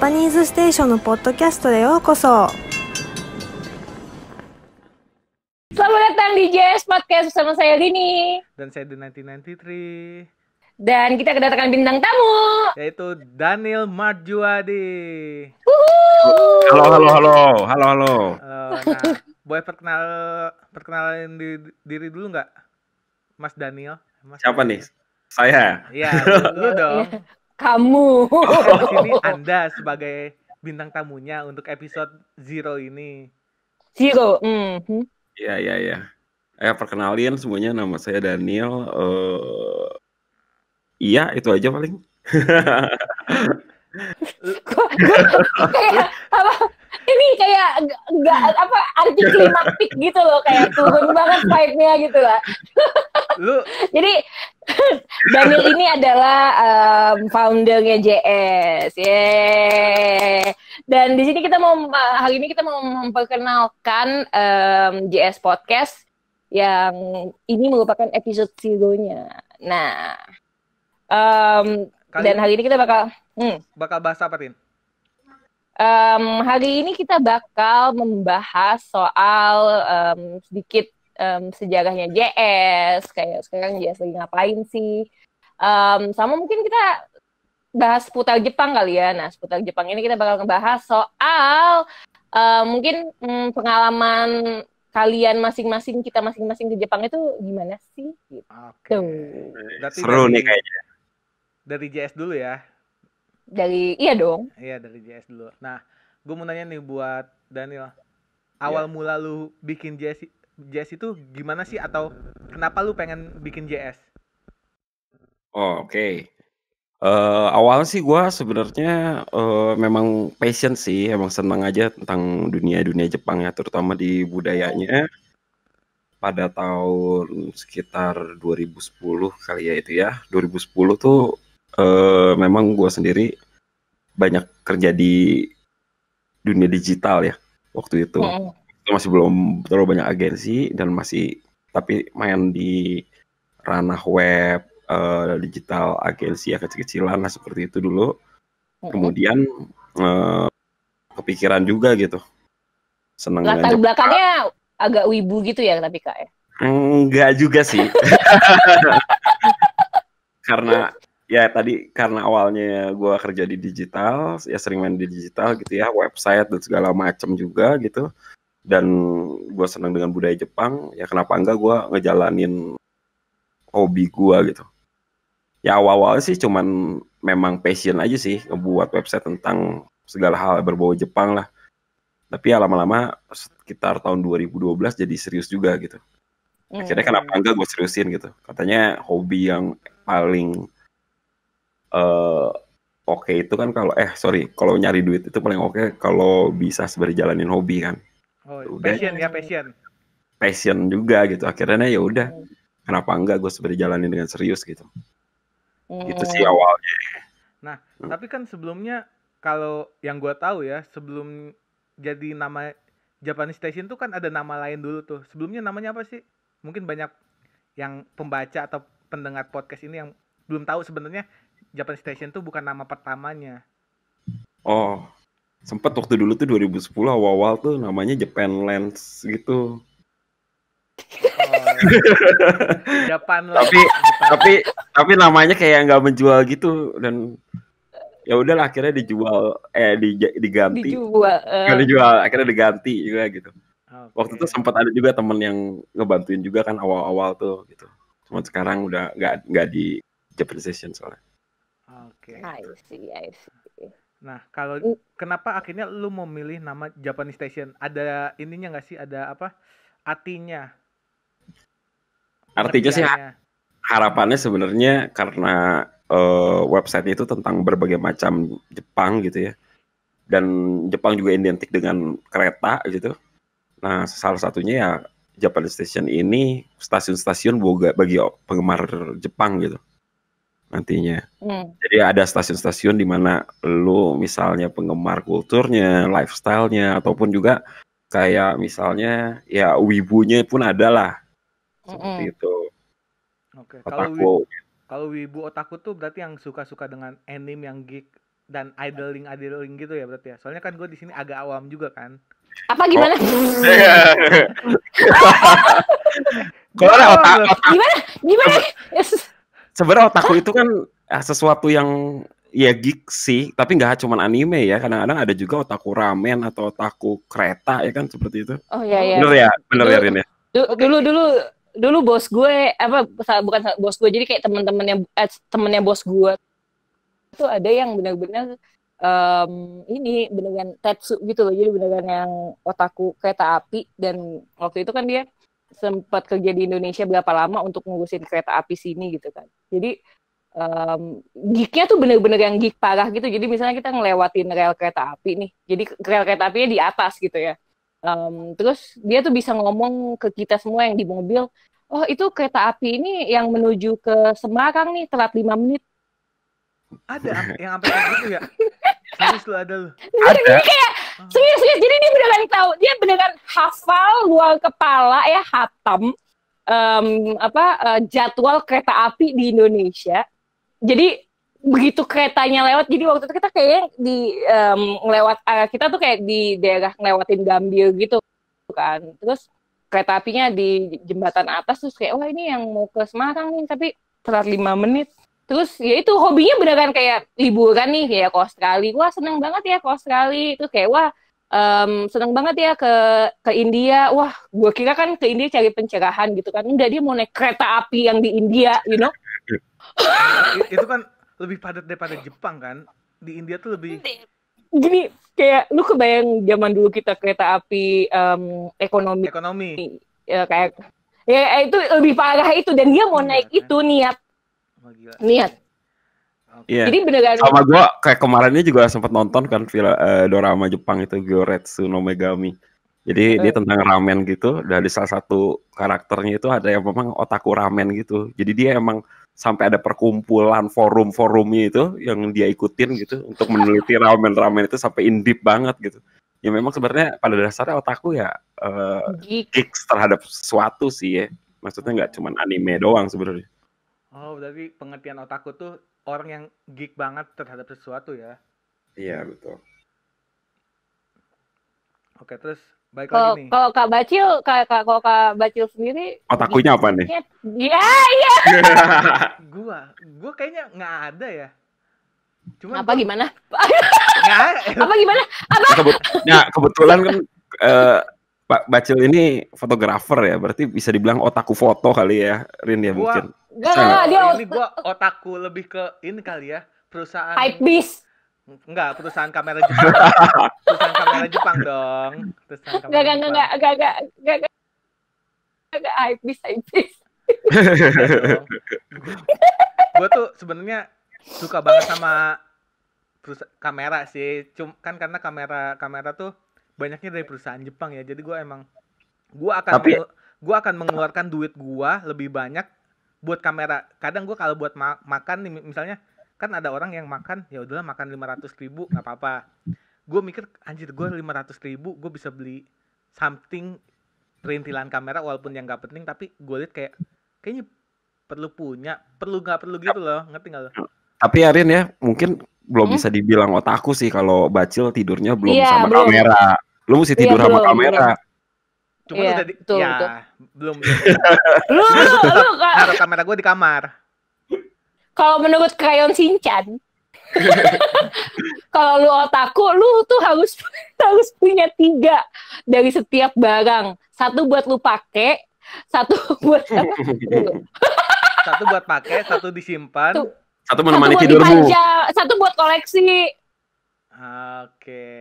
パニーズステーションのポッドキャストへようこそ。Selamat datang di JS Podcast bersama saya Lini Dan saya The1993 Dan kita kedatangan bintang tamu Yaitu Daniel Marjuadi Halo, halo, halo, halo, halo Boy eh, nah boleh perkenal, perkenalan diri, diri dulu nggak? Mas Daniel Mas Siapa Daniel. nih? Saya? Iya, lu dong kamu. Oh, ini Anda sebagai bintang tamunya untuk episode zero ini. Zero. Iya, mm -hmm. Iya, iya, iya. Eh, perkenalin semuanya nama saya Daniel. Uh, iya, itu aja paling. kayak apa ini kayak nggak apa arti klimatik gitu loh kayak turun banget vibe-nya gitu lah. Lu jadi Daniel ini adalah um, foundernya JS. Ye. Dan di sini kita mau hari ini kita mau memperkenalkan um, JS Podcast yang ini merupakan episode zero-nya. Nah, um, dan hari ini kita bakal hmm. bakal bahas apa, Rin? Um, hari ini kita bakal membahas soal um, sedikit um, sejarahnya JS, kayak sekarang JS lagi ngapain sih. Um, sama mungkin kita bahas seputar Jepang kali ya. Nah, seputar Jepang ini kita bakal ngebahas soal um, mungkin um, pengalaman kalian masing-masing kita masing-masing ke Jepang itu gimana sih? Gitu. Okay. Seru nih kayaknya. Dari JS dulu ya dari iya dong iya dari JS dulu nah gue mau nanya nih buat Daniel iya. awal yeah. mula lu bikin JS JS itu gimana sih atau kenapa lu pengen bikin JS oh, oke okay. Uh, eh, awal sih gue sebenarnya uh, memang passion sih, emang senang aja tentang dunia-dunia Jepang ya, terutama di budayanya. Pada tahun sekitar 2010 kali ya itu ya, 2010 tuh uh, memang gue sendiri banyak kerja di dunia digital ya waktu itu. oh. oh. Masih belum terlalu banyak agensi dan masih tapi main di ranah web uh, digital agensi ya kecil-kecilan lah seperti itu dulu. oh. oh. Kemudian uh, kepikiran juga gitu. Seneng latar belakangnya agak wibu gitu ya tapi kak ya. Enggak juga sih. Karena ya tadi karena awalnya gue kerja di digital ya sering main di digital gitu ya website dan segala macam juga gitu dan gue senang dengan budaya Jepang ya kenapa enggak gue ngejalanin hobi gue gitu ya awal-awal sih cuman memang passion aja sih ngebuat website tentang segala hal berbau Jepang lah tapi ya lama-lama sekitar tahun 2012 jadi serius juga gitu akhirnya hmm. kenapa enggak gue seriusin gitu katanya hobi yang paling uh, oke okay itu kan kalau eh sorry kalau nyari duit itu paling oke okay kalau bisa sebenarnya jalanin hobi kan oh, udah passion ya passion passion juga gitu akhirnya ya udah kenapa enggak gue sebenarnya jalanin dengan serius gitu, gitu oh. itu sih awalnya nah hmm. tapi kan sebelumnya kalau yang gue tahu ya sebelum jadi nama Japanese Station tuh kan ada nama lain dulu tuh sebelumnya namanya apa sih mungkin banyak yang pembaca atau pendengar podcast ini yang belum tahu sebenarnya Japan Station tuh bukan nama pertamanya. Oh, sempet waktu dulu tuh 2010 awal-awal tuh namanya Japan Lens gitu. Oh, iya. Japan Lens. Tapi Japan. tapi tapi namanya kayak nggak menjual gitu dan ya udahlah akhirnya dijual eh di, diganti. Dijual. Uh... dijual akhirnya diganti juga gitu. Okay. Waktu itu sempat ada juga temen yang ngebantuin juga kan awal-awal tuh gitu. Cuman sekarang udah nggak nggak di Japan Station soalnya. Oke. Okay. I see, I see. Nah, kalau uh. kenapa akhirnya lu memilih nama Japanese Station? Ada ininya nggak sih? Ada apa? Artinya? Artinya sih harapannya sebenarnya karena uh, eh, website itu tentang berbagai macam Jepang gitu ya. Dan Jepang juga identik dengan kereta gitu. Nah, salah satunya ya Japanese Station ini stasiun-stasiun bagi penggemar Jepang gitu nantinya. Hmm. Jadi ada stasiun-stasiun di mana lu misalnya penggemar kulturnya, lifestyle-nya ataupun juga kayak misalnya ya wibunya pun ada lah. Seperti -hmm. itu. Oke, okay. kalau wibu, kalau wibu otaku tuh berarti yang suka-suka dengan anime yang geek dan idling idling gitu ya berarti ya. Soalnya kan gue di sini agak awam juga kan. Apa oh. gimana? Oh. kalau otak, Gimana? Gimana? Yes sebenarnya otaku itu kan ah, sesuatu yang ya geek sih, tapi nggak cuma anime ya. Kadang-kadang ada juga otaku ramen atau otaku kereta ya kan seperti itu. Oh iya iya. Bener ya, bener ya Rin ya? Dulu dulu dulu bos gue apa bukan bos gue jadi kayak temen-temennya eh, temennya bos gue itu ada yang benar-benar um, ini benar tetsu gitu loh jadi benar-benar yang otaku kereta api dan waktu itu kan dia sempat kerja di Indonesia berapa lama untuk ngurusin kereta api sini gitu kan. Jadi um, geeknya tuh bener-bener yang geek parah gitu. Jadi misalnya kita ngelewatin rel kereta api nih. Jadi rel kereta apinya di atas gitu ya. Um, terus dia tuh bisa ngomong ke kita semua yang di mobil, oh itu kereta api ini yang menuju ke Semarang nih telat lima menit. Ada yang apa gitu ya? Serius lu ada lu? Ada. Jadi kayak serius serius jadi dia beneran tahu dia beneran hafal luar kepala ya hatam um, apa uh, jadwal kereta api di Indonesia. Jadi begitu keretanya lewat jadi waktu itu kita kayak di um, lewat uh, eh, kita tuh kayak di daerah ngelewatin Gambir gitu kan terus kereta apinya di jembatan atas terus kayak wah ini yang mau ke Semarang nih tapi telat lima menit terus ya itu hobinya beneran kayak liburan nih kayak ke Australia wah seneng banget ya ke Australia itu kayak wah um, seneng banget ya ke ke India wah gue kira kan ke India cari pencerahan gitu kan enggak dia mau naik kereta api yang di India you know itu kan lebih padat daripada Jepang kan di India tuh lebih gini kayak lu kebayang zaman dulu kita kereta api um, ekonomi ekonomi ya kayak ya itu lebih parah itu dan dia mau iya, naik iya. itu niat gila. Niat. Okay. Iya. Yeah. Jadi -benar... sama gue kayak kemarinnya juga sempat nonton kan film uh, eh, dorama Jepang itu Goretsu no Megami. Jadi uh. dia tentang ramen gitu dari salah satu karakternya itu ada yang memang otaku ramen gitu. Jadi dia emang sampai ada perkumpulan forum-forumnya itu yang dia ikutin gitu untuk meneliti ramen-ramen itu sampai indip banget gitu. Ya memang sebenarnya pada dasarnya otaku ya uh, geeks terhadap sesuatu sih ya. Maksudnya nggak iya. cuma anime doang sebenarnya. Oh, berarti pengertian otakku tuh orang yang geek banget terhadap sesuatu ya. Iya, betul. Oke, terus baik kalo, lagi nih. Kalau Kak Bacil, Kak, Kak kalau Kak Bacil sendiri otakunya apa nih? Iya, iya. gua, gua kayaknya nggak ada ya. Cuma apa gimana? Nggak. apa gimana? Apa? Kebut ya, kebetulan kan uh, Pak Bacil ini fotografer ya, berarti bisa dibilang otaku foto kali ya, Rin ya gua, mungkin Gak, gak, gak, dia ini gue otakku lebih ke ini kali ya perusahaan hype beast Enggak, perusahaan kamera Jepang. perusahaan kamera Jepang dong. Perusahaan kamera gak, Jepang. Gak, gak, gak, gak, gak, gak, gak, hype beast, hype beast. Iya gue tuh sebenarnya suka banget sama perusahaan kamera sih. Cum kan karena kamera kamera tuh banyaknya dari perusahaan Jepang ya. Jadi gue emang gue akan Tapi... gue akan mengeluarkan duit gue lebih banyak buat kamera kadang gue kalau buat ma makan nih misalnya kan ada orang yang makan ya udahlah makan lima ratus ribu nggak apa-apa gue mikir anjir gue lima ratus ribu gue bisa beli something perintilan kamera walaupun yang nggak penting tapi gue liat kayak kayaknya perlu punya perlu nggak perlu gitu loh ngerti nggak lo tapi Arin ya mungkin belum hmm? bisa dibilang otakku sih kalau bacil tidurnya belum yeah, sama belum. kamera lu mesti iya, tidur yeah, sama belum, kamera belum iya. Cuma yeah, udah betul, ya, betul. belum. lu, lu, lu, kalau kamera gue di kamar. Kalau menurut krayon sinchan kalau lu otakku, lu tuh harus harus punya tiga dari setiap barang. Satu buat lu pakai, satu buat satu buat pakai, satu disimpan. Satu menemani satu tidurmu. Dipanja, satu buat koleksi. Oke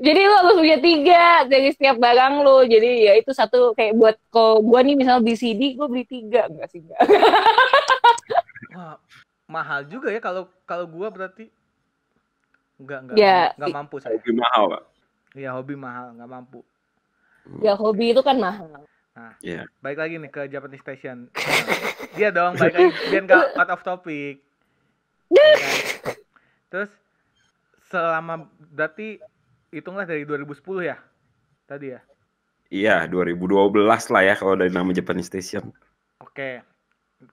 jadi lu harus punya tiga dari setiap barang lu jadi ya itu satu kayak buat kalau gua nih misalnya di CD gua beli tiga enggak sih enggak Wah, mahal juga ya kalau kalau gua berarti enggak enggak ya, enggak mampu saya hobi mahal pak ya hobi mahal enggak mampu ya hobi itu kan mahal Nah, yeah. baik lagi nih ke Japanese Station. Dia dong, baik lagi. Dia enggak out of topic. Iya kan? Terus, selama berarti hitunglah dari 2010 ya tadi ya. Iya, 2012 lah ya kalau dari nama Japanese Station. Oke.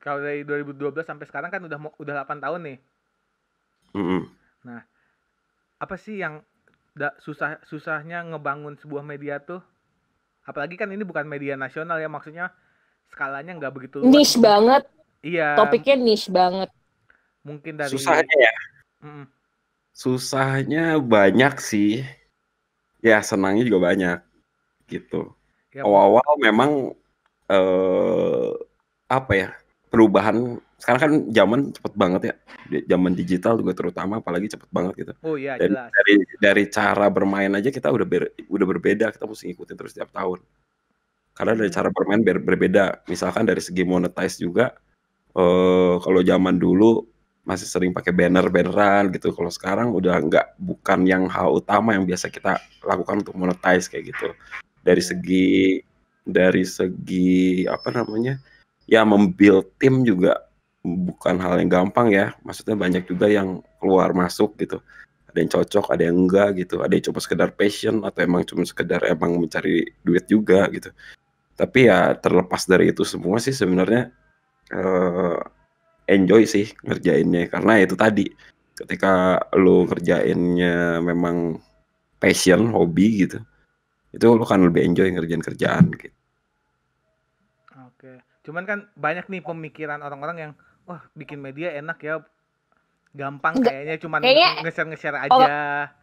Kalau dari 2012 sampai sekarang kan udah udah 8 tahun nih. Mm -hmm. Nah, apa sih yang da, susah susahnya ngebangun sebuah media tuh? Apalagi kan ini bukan media nasional ya maksudnya skalanya nggak begitu luas. Niche banget. Iya. Topiknya niche banget. Mungkin dari Susahnya ya. Mm -mm. Susahnya banyak sih ya senangnya juga banyak gitu. Awal-awal ya, memang eh, apa ya perubahan sekarang kan zaman cepet banget ya zaman digital juga terutama apalagi cepet banget gitu. Oh iya Dan jelas. Dari dari cara bermain aja kita udah ber, udah berbeda kita mesti ngikutin terus setiap tahun. Karena dari hmm. cara bermain ber, berbeda. Misalkan dari segi monetize juga eh, kalau zaman dulu masih sering pakai banner-banneran gitu. Kalau sekarang udah nggak bukan yang hal utama yang biasa kita lakukan untuk monetize kayak gitu. Dari iya. segi dari segi apa namanya? Ya membuild tim juga bukan hal yang gampang ya. Maksudnya banyak juga yang keluar masuk gitu. Ada yang cocok, ada yang enggak gitu. Ada yang cuma sekedar passion atau emang cuma sekedar emang mencari duit juga gitu. Tapi ya terlepas dari itu semua sih sebenarnya eh, enjoy sih ngerjainnya karena itu tadi ketika lu ngerjainnya memang passion hobi gitu itu lu kan lebih enjoy ngerjain kerjaan gitu oke cuman kan banyak nih pemikiran orang-orang yang wah bikin media enak ya gampang Nggak, kayaknya cuman kayaknya, nge-share nge-share aja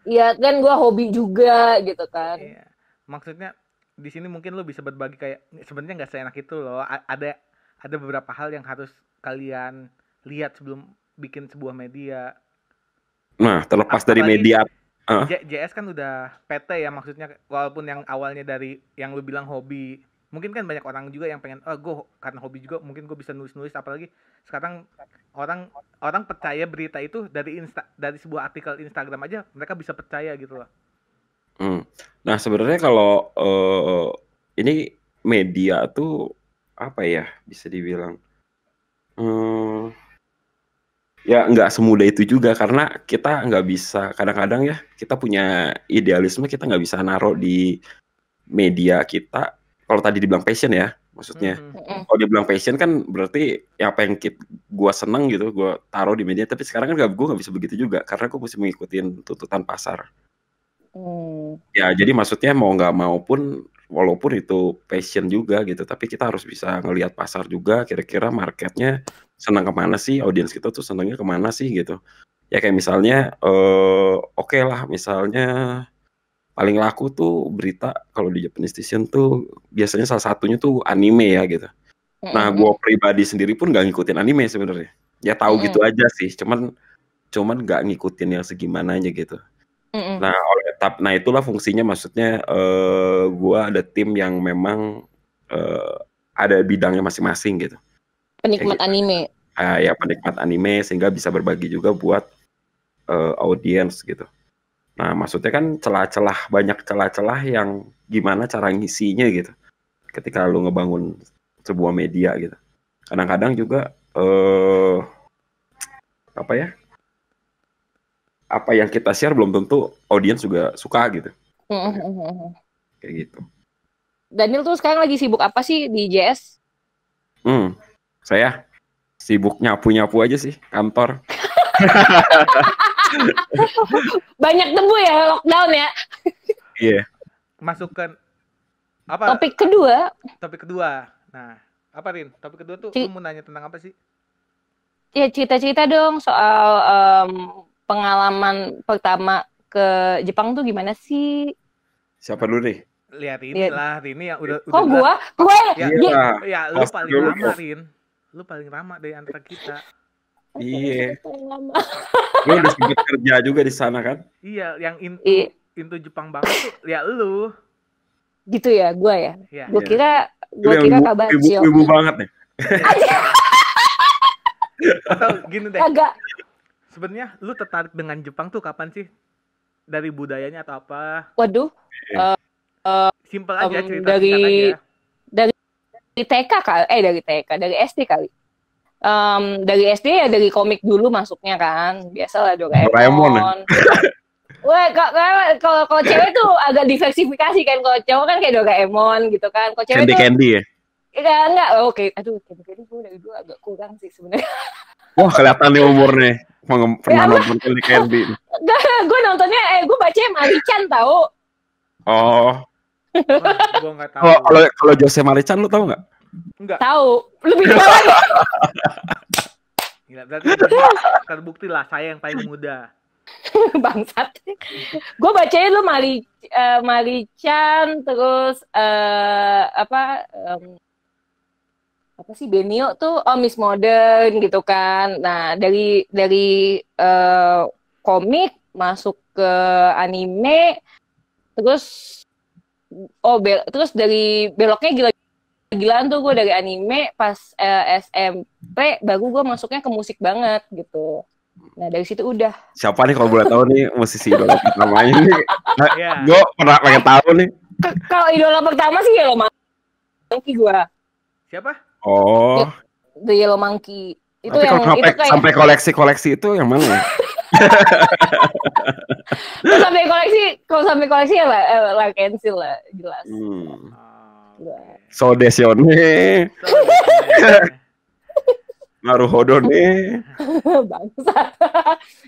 iya kan gua hobi juga gitu kan iya. maksudnya di sini mungkin lu bisa berbagi kayak sebenarnya nggak seenak itu loh A ada ada beberapa hal yang harus kalian lihat sebelum bikin sebuah media. Nah, terlepas dari media uh. Ah. JS kan udah PT ya maksudnya walaupun yang awalnya dari yang lu bilang hobi. Mungkin kan banyak orang juga yang pengen, oh gue karena hobi juga mungkin gue bisa nulis-nulis. Apalagi sekarang orang orang percaya berita itu dari insta dari sebuah artikel Instagram aja mereka bisa percaya gitu loh. Hmm. Nah sebenarnya kalau uh, ini media tuh apa ya bisa dibilang hmm, ya nggak semudah itu juga karena kita nggak bisa kadang-kadang ya kita punya idealisme kita nggak bisa naruh di media kita kalau tadi dibilang passion ya maksudnya mm-hmm. kalau dibilang passion kan berarti ya apa yang kita, gua seneng gitu gua taruh di media tapi sekarang kan gak, gua nggak bisa begitu juga karena gue mesti mengikuti tuntutan pasar Hmm. Ya jadi maksudnya mau nggak mau pun walaupun itu passion juga gitu, tapi kita harus bisa ngelihat pasar juga, kira-kira marketnya senang kemana sih, audiens kita tuh senangnya kemana sih gitu. Ya kayak misalnya, uh, oke okay lah misalnya paling laku tuh berita kalau di Japanese Station tuh biasanya salah satunya tuh anime ya gitu. -hmm. Nah, gue pribadi sendiri pun gak ngikutin anime sebenarnya. Ya tahu -hmm. gitu aja sih, cuman cuman gak ngikutin yang segimananya gitu. -hmm. Nah, tapi nah itulah fungsinya maksudnya uh, eh, gue ada tim yang memang uh, ada bidangnya masing-masing gitu penikmat Kayak, gitu. anime uh, ya penikmat anime sehingga bisa berbagi juga buat uh, eh, audiens gitu nah maksudnya kan celah-celah banyak celah-celah yang gimana cara ngisinya gitu ketika lu ngebangun sebuah media gitu kadang-kadang juga uh, apa ya apa yang kita share belum tentu audiens juga suka gitu. Mm-hmm. Kayak gitu. Daniel tuh sekarang lagi sibuk apa sih di JS? Hmm, saya sibuk nyapu-nyapu aja sih kantor. Banyak debu ya lockdown ya. Iya. yeah. Masukkan apa? Topik kedua. Topik kedua. Nah, apa Rin? Topik kedua tuh C- kamu nanya tentang apa sih? Ya cerita-cerita dong soal um, pengalaman pertama ke Jepang tuh gimana sih? Siapa dulu nih? Lihat ini lah, ini ya udah. Kok udah gua? Gue? Ya, ya, iya. ya lu paling dulu. lama, Rin. Lu paling lama dari antara kita. Iya. Lu udah sempet kerja juga di sana kan? Iya, yang in I iya. Jepang banget tuh ya lu. Gitu ya, gua ya. ya. Gua iya. kira gua kira kabar ibu, ibu, ibu banget nih. Atau gini deh. Agak sebenarnya lu tertarik dengan Jepang tuh kapan sih? Dari budayanya atau apa? Waduh. Uh, Simpel aja um, cerita dari aja. dari dari TK kali, eh dari TK, dari SD kali. Um, dari SD ya dari komik dulu masuknya kan, biasalah Doraemon. Doraemon. Ya? Wah, kalau kalau cewek tuh agak diversifikasi kan, kalau cowok kan kayak Doraemon gitu kan, kalau cewek candy, tuh candy ya. Iya, enggak, enggak. Oh, oke, okay. aduh, candy candy gue dari dulu agak kurang sih sebenarnya. Wah, kelihatan nih umurnya. Ya pernah ya, nonton Kelly Candy? Enggak, gue nontonnya, eh gue baca Marican tau. Oh. Kalau kalau kalau Jose Marican lu tau nggak? Enggak. Tahu. Lebih tua Gila, berarti terbukti lah saya yang paling muda. Bangsat. Gue bacain lu Mari uh, eh, terus uh, apa um, apa sih Benio tuh oh Miss Modern gitu kan. Nah, dari dari uh, komik masuk ke anime terus oh bel terus dari beloknya gila gilaan tuh gue dari anime pas uh, eh, SMP baru gue masuknya ke musik banget gitu. Nah dari situ udah. Siapa nih kalau boleh tahu nih musisi idola pertamanya nih? Nah, yeah. Gue pernah pengen tahu nih. Kalau idola pertama sih ya lo mangki gue. Siapa? Oh. The Yellow Monkey. Itu Nanti yang kalau itu kayak... sampai koleksi-koleksi itu yang mana? Ya? kalau sampai koleksi, kalau sampai koleksi ya lah, eh, lah cancel lah, jelas. Hmm. So desione. hodo nih. Bangsa.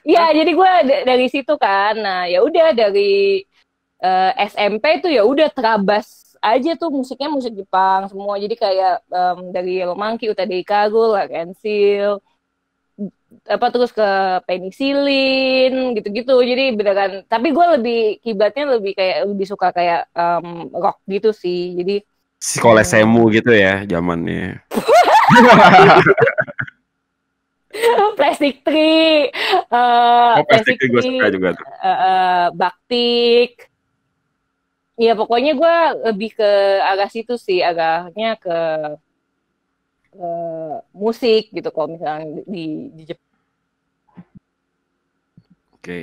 Iya, jadi gue dari situ kan. Nah, ya udah dari uh, eh, SMP tuh ya udah terabas aja tuh musiknya musik Jepang semua jadi kayak um, dari Yellow Monkey, Uta Karu, Lark and Seal, apa terus ke penisilin gitu-gitu jadi beda kan tapi gue lebih kiblatnya lebih kayak lebih suka kayak um, rock gitu sih jadi sekolah iya. um, gitu ya zamannya plastik tri uh, eh, oh, plastik tree gue suka juga tuh uh, eh, uh, eh, baktik Iya pokoknya gue lebih ke agak situ sih agaknya ke, ke musik gitu kalau misalnya di di Jepang. Oke. Okay.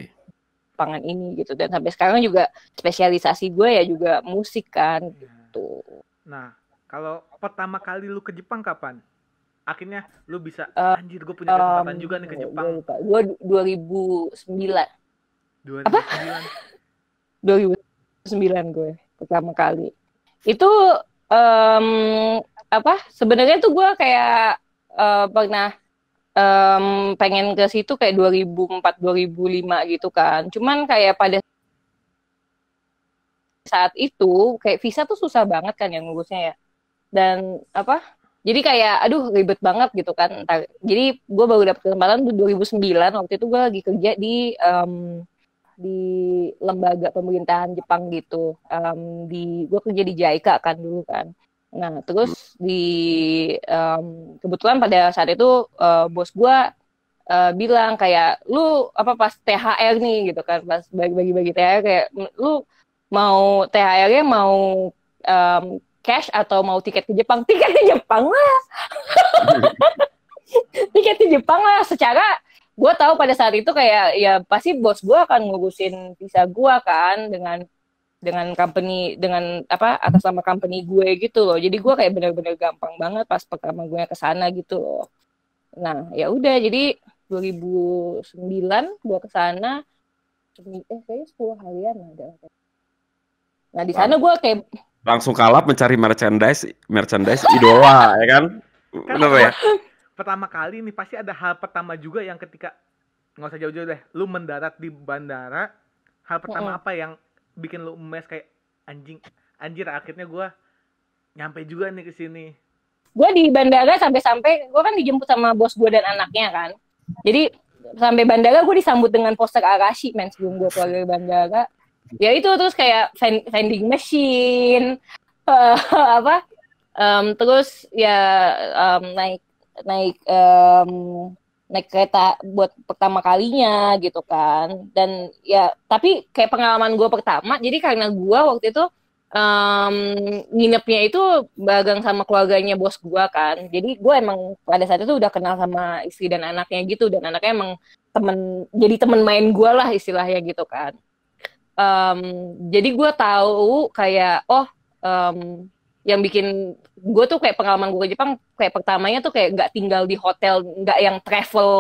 Pangan ini gitu dan sampai sekarang juga spesialisasi gue ya juga musik kan iya. gitu. Nah kalau pertama kali lu ke Jepang kapan? Akhirnya lu bisa anjir gue punya kesempatan um, juga nih ke Jepang. Gue 2009. 2009. Apa? 2009. 2009 gue pertama kali. Itu um, apa? Sebenarnya tuh gue kayak uh, pernah um, pengen ke situ kayak 2004 2005 gitu kan. Cuman kayak pada saat itu kayak visa tuh susah banget kan yang ngurusnya ya. Dan apa? Jadi kayak aduh ribet banget gitu kan. Entar, jadi gue baru dapet kesempatan tuh 2009 waktu itu gue lagi kerja di um, di lembaga pemerintahan Jepang gitu. Um, di gue kerja di JICA kan dulu kan. Nah terus hmm. di um, kebetulan pada saat itu uh, bos gue uh, bilang kayak lu apa pas THR nih gitu kan pas bagi-bagi THR kayak lu mau THR-nya mau um, cash atau mau tiket ke Jepang tiket ke Jepang lah tiket ke Jepang lah secara gue tahu pada saat itu kayak ya pasti bos gue akan ngurusin visa gue kan dengan dengan company dengan apa atas nama company gue gitu loh jadi gue kayak bener-bener gampang banget pas pertama gue ke sana gitu loh nah ya udah jadi 2009 gue ke sana eh kayaknya 10 harian ada nah di sana gue kayak langsung kalap mencari merchandise merchandise idola ya kan bener ya pertama kali nih pasti ada hal pertama juga yang ketika nggak usah jauh-jauh deh lu mendarat di bandara hal pertama oh, oh. apa yang bikin lu mes kayak anjing anjir akhirnya gue nyampe juga nih ke sini gue di bandara sampai-sampai gue kan dijemput sama bos gue dan anaknya kan jadi sampai bandara gue disambut dengan poster Arashi men sebelum gue keluar dari bandara ya itu terus kayak vending machine uh, apa um, terus ya um, naik naik um, naik kereta buat pertama kalinya gitu kan dan ya tapi kayak pengalaman gue pertama jadi karena gue waktu itu um, nginepnya itu bagang sama keluarganya bos gue kan jadi gue emang pada saat itu udah kenal sama istri dan anaknya gitu dan anaknya emang temen jadi temen main gue lah istilahnya gitu kan um, jadi gue tahu kayak oh um, yang bikin gue tuh kayak pengalaman gue ke Jepang kayak pertamanya tuh kayak nggak tinggal di hotel nggak yang travel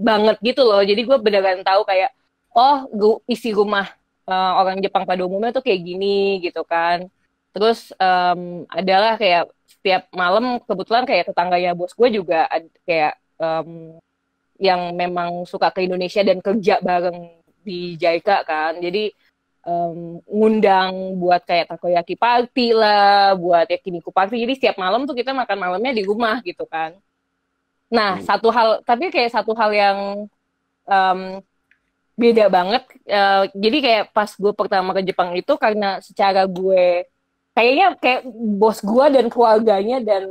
banget gitu loh jadi gue benar-benar tahu kayak oh gua, isi rumah uh, orang Jepang pada umumnya tuh kayak gini gitu kan terus um, adalah kayak setiap malam kebetulan kayak tetangganya bos gue juga ad, kayak um, yang memang suka ke Indonesia dan kerja bareng di Jaika kan jadi um, ngundang buat kayak takoyaki party lah, buat yakiniku party. Jadi setiap malam tuh kita makan malamnya di rumah gitu kan. Nah, hmm. satu hal tapi kayak satu hal yang um, beda banget. Uh, jadi kayak pas gue pertama ke Jepang itu karena secara gue kayaknya kayak bos gue dan keluarganya dan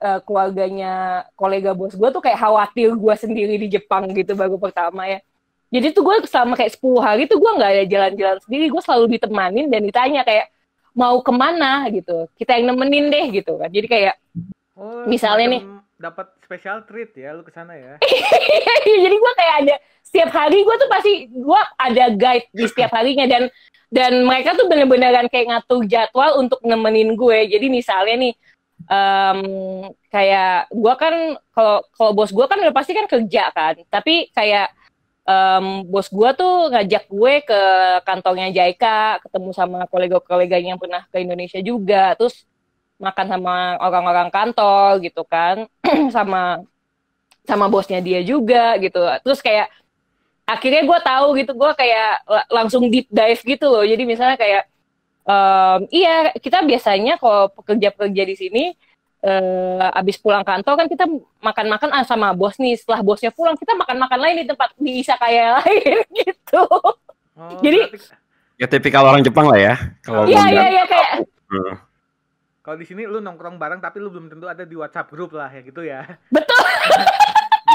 uh, keluarganya kolega bos gue tuh kayak khawatir gue sendiri di Jepang gitu baru pertama ya jadi tuh gue selama kayak 10 hari tuh gue nggak ada jalan-jalan sendiri gue selalu ditemanin dan ditanya kayak mau kemana gitu kita yang nemenin deh gitu kan jadi kayak oh, misalnya nih dapat special treat ya lu kesana ya iya, jadi gue kayak ada setiap hari gue tuh pasti gue ada guide di setiap harinya dan dan mereka tuh bener-beneran kayak ngatur jadwal untuk nemenin gue jadi misalnya nih um, kayak gue kan kalau kalau bos gue kan udah pasti kan kerja kan tapi kayak um, bos gue tuh ngajak gue ke kantongnya Jaika, ketemu sama kolega-koleganya yang pernah ke Indonesia juga, terus makan sama orang-orang kantor gitu kan, sama sama bosnya dia juga gitu, terus kayak akhirnya gue tahu gitu, gue kayak langsung deep dive gitu loh, jadi misalnya kayak um, iya kita biasanya kalau pekerja-pekerja di sini uh, abis pulang kantor kan kita makan-makan ah, sama bos nih setelah bosnya pulang kita makan-makan lain di tempat di isakaya lain gitu oh, jadi ya tipikal orang Jepang lah ya kalau iya iya iya kayak hmm. kalau di sini lu nongkrong bareng tapi lu belum tentu ada di WhatsApp grup lah ya gitu ya betul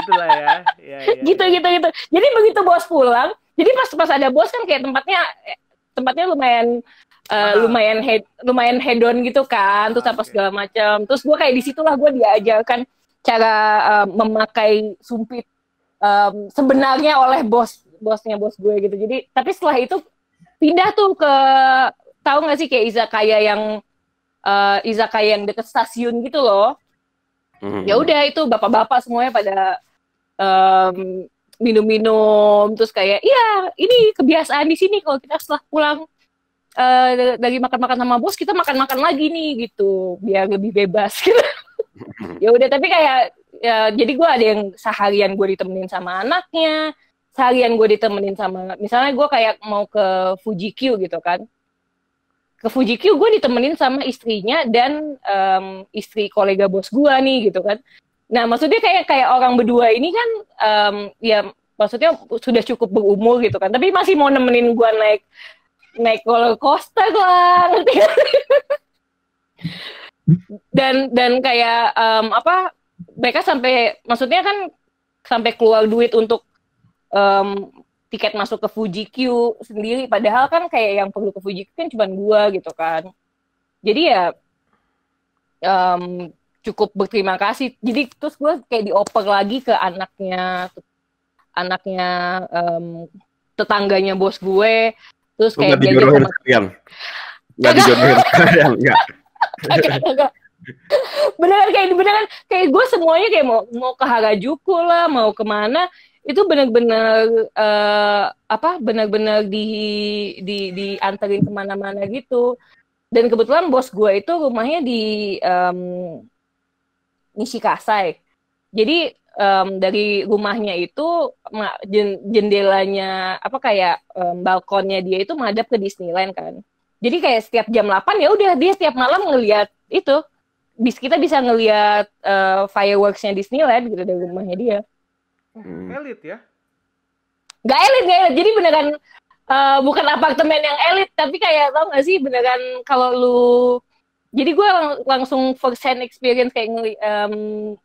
gitulah ya. ya, ya gitu ya. gitu gitu jadi begitu bos pulang jadi pas pas ada bos kan kayak tempatnya eh, tempatnya lumayan uh, lumayan head lumayan head on gitu kan terus ah, apa okay. segala macam terus gue kayak disitulah gue diajarkan cara uh, memakai sumpit um, sebenarnya oleh bos bosnya bos gue gitu jadi tapi setelah itu pindah tuh ke tahu nggak sih kayak izakaya yang uh, izakaya yang deket stasiun gitu loh mm. ya udah itu bapak-bapak semuanya pada um, minum-minum terus kayak iya ini kebiasaan di sini kalau kita setelah pulang dari eh, makan-makan sama bos kita makan-makan lagi nih gitu biar lebih bebas gitu ya udah tapi kayak ya, jadi gue ada yang seharian gue ditemenin sama anaknya seharian gue ditemenin sama misalnya gue kayak mau ke Fuji Q gitu kan ke Fuji Q gue ditemenin sama istrinya dan um, istri kolega bos gue nih gitu kan nah maksudnya kayak kayak orang berdua ini kan um, ya maksudnya sudah cukup berumur gitu kan tapi masih mau nemenin gue naik naik roller coaster lah dan dan kayak um, apa mereka sampai maksudnya kan sampai keluar duit untuk um, tiket masuk ke Fuji Q sendiri padahal kan kayak yang perlu ke Fuji Q kan cuma gua gitu kan jadi ya um, cukup berterima kasih jadi terus gue kayak dioper lagi ke anaknya anaknya um, tetangganya bos gue terus kayak dia sama sekalian nggak dijodohin sekalian nggak beneran kayak beneran kayak gue semuanya kayak mau mau ke Harajuku lah mau kemana itu benar-benar uh, eh, apa benar-benar di di diantarin kemana-mana gitu dan kebetulan bos gue itu rumahnya di um, Nishikasai jadi um, dari rumahnya itu jendelanya apa kayak um, balkonnya dia itu menghadap ke Disneyland kan. Jadi kayak setiap jam 8 ya udah dia setiap malam ngelihat itu. Bis kita bisa ngelihat uh, eh, fireworksnya Disneyland gitu dari rumahnya dia. Hmm. Elit ya? Gak elit, gak elit. Jadi beneran uh, bukan apartemen yang elit, tapi kayak tau gak sih beneran kalau lu jadi gue lang langsung first hand experience kayak um,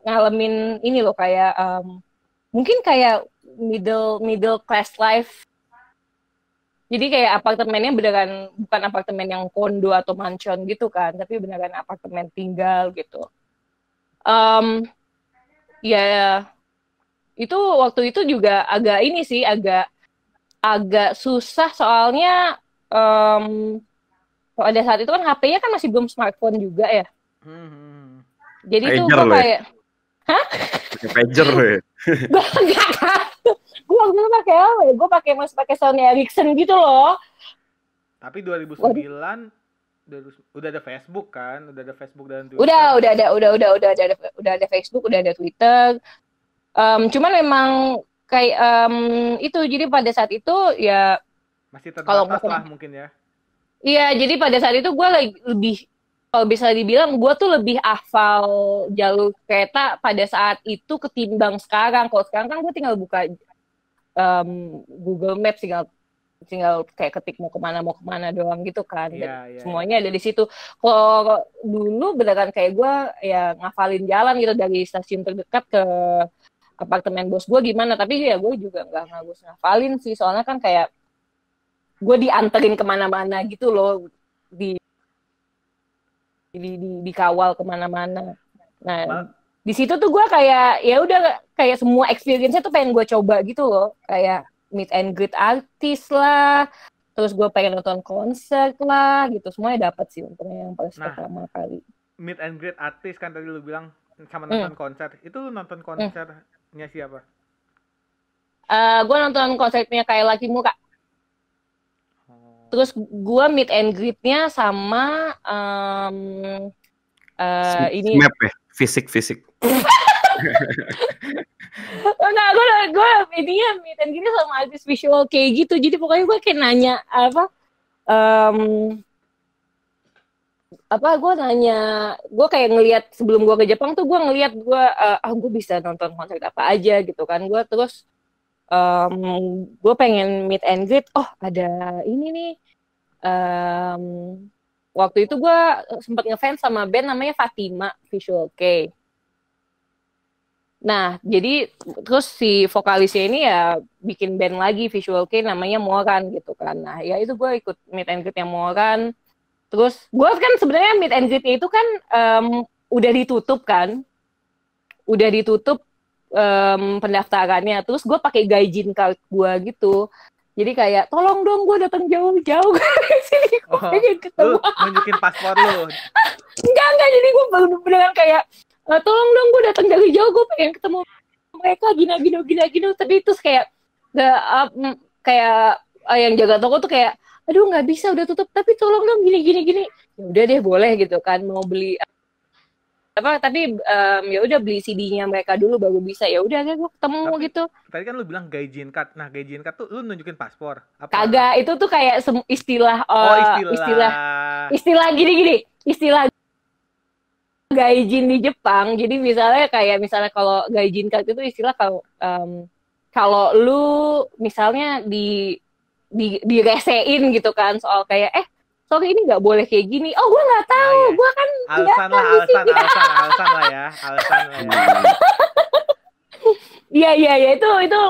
ngalamin ini loh kayak um, mungkin kayak middle middle class life jadi kayak apartemennya beneran bukan apartemen yang kondo atau mansion gitu kan tapi beneran apartemen tinggal gitu um, ya itu waktu itu juga agak ini sih agak agak susah soalnya um, pada saat itu kan HP-nya kan masih belum smartphone juga ya. Hmm. Jadi pager tuh gue ya? kayak, hah? Pager loh. Ya? gue nggak, Gue waktu itu pakai apa ya? Gue pakai masih pakai Sony Ericsson gitu loh. Tapi 2009 Waduh. udah ada Facebook kan? Udah ada Facebook dan Twitter. Udah, udah ada, udah, udah, udah ada, udah ada Facebook, udah ada Twitter. Um, cuman memang kayak um, itu jadi pada saat itu ya masih terbatas kalau lah mungkin ya Iya, jadi pada saat itu gue lebih kalau bisa dibilang gue tuh lebih hafal jalur kereta pada saat itu ketimbang sekarang. Kalau sekarang kan gue tinggal buka um, Google Maps tinggal tinggal kayak ketik mau kemana mau kemana doang gitu kan. Yeah, yeah, semuanya iya. ada di situ. Kalau dulu beneran kayak gue ya ngafalin jalan gitu dari stasiun terdekat ke apartemen bos gue gimana. Tapi ya gue juga nggak ngagus ngafalin sih. Soalnya kan kayak gue dianterin kemana-mana gitu loh di di, di dikawal kemana-mana nah Ma di situ tuh gue kayak ya udah kayak semua experience-nya tuh pengen gue coba gitu loh kayak meet and greet artis lah terus gue pengen nonton konser lah gitu semuanya dapat sih untungnya yang paling nah, pertama kali meet and greet artis kan tadi lu bilang sama hmm. nonton hmm. konser itu eh, nonton konsernya hmm. siapa uh, gue nonton konsernya kayak laki muka Terus gue meet and greetnya sama um, uh, ini. Map ya, fisik fisik. Enggak, gue gue intinya meet and greet sama artis visual kayak gitu. Jadi pokoknya gue kayak nanya apa. Um, apa gue nanya gue kayak ngelihat sebelum gue ke Jepang tuh gue ngelihat gue uh, ah gue bisa nonton konser apa aja gitu kan gue terus um, gue pengen meet and greet oh ada ini nih um, waktu itu gue sempat ngefans sama band namanya Fatima Visual K Nah, jadi terus si vokalisnya ini ya bikin band lagi Visual K namanya Moran gitu kan. Nah, ya itu gue ikut meet and greet yang Moran. Terus gue kan sebenarnya meet and greet itu kan um, udah ditutup kan. Udah ditutup um, pendaftarannya terus gue pakai gaijin card gue gitu jadi kayak tolong dong gue datang jauh-jauh ke sini gue oh, pengen ketemu. Lu nunjukin paspor lu. enggak enggak jadi gue beneran kayak eh, tolong dong gue datang dari jauh gue pengen ketemu mereka gina gina gina gina tapi terus kayak gak, um, kayak uh, yang jaga toko tuh kayak aduh nggak bisa udah tutup tapi tolong dong gini gini gini ya udah deh boleh gitu kan mau beli apa tapi um, ya udah beli CD-nya mereka dulu baru bisa ya udah gue ketemu tapi, gitu tadi kan lu bilang gaijin card nah gaijin card tuh lu nunjukin paspor apa kagak itu tuh kayak istilah uh, oh, eh, istilah istilah istilah gini gini istilah gaijin di Jepang jadi misalnya kayak misalnya kalau gaijin card itu istilah kalau um, kalau lu misalnya di di diresein gitu kan soal kayak eh sorry ini nggak boleh kayak gini oh gue nggak nah, tahu oh, iya. gue kan alasan lah, alasan, alasan, alasan lah ya, alasan lah ya. Iya iya iya itu itu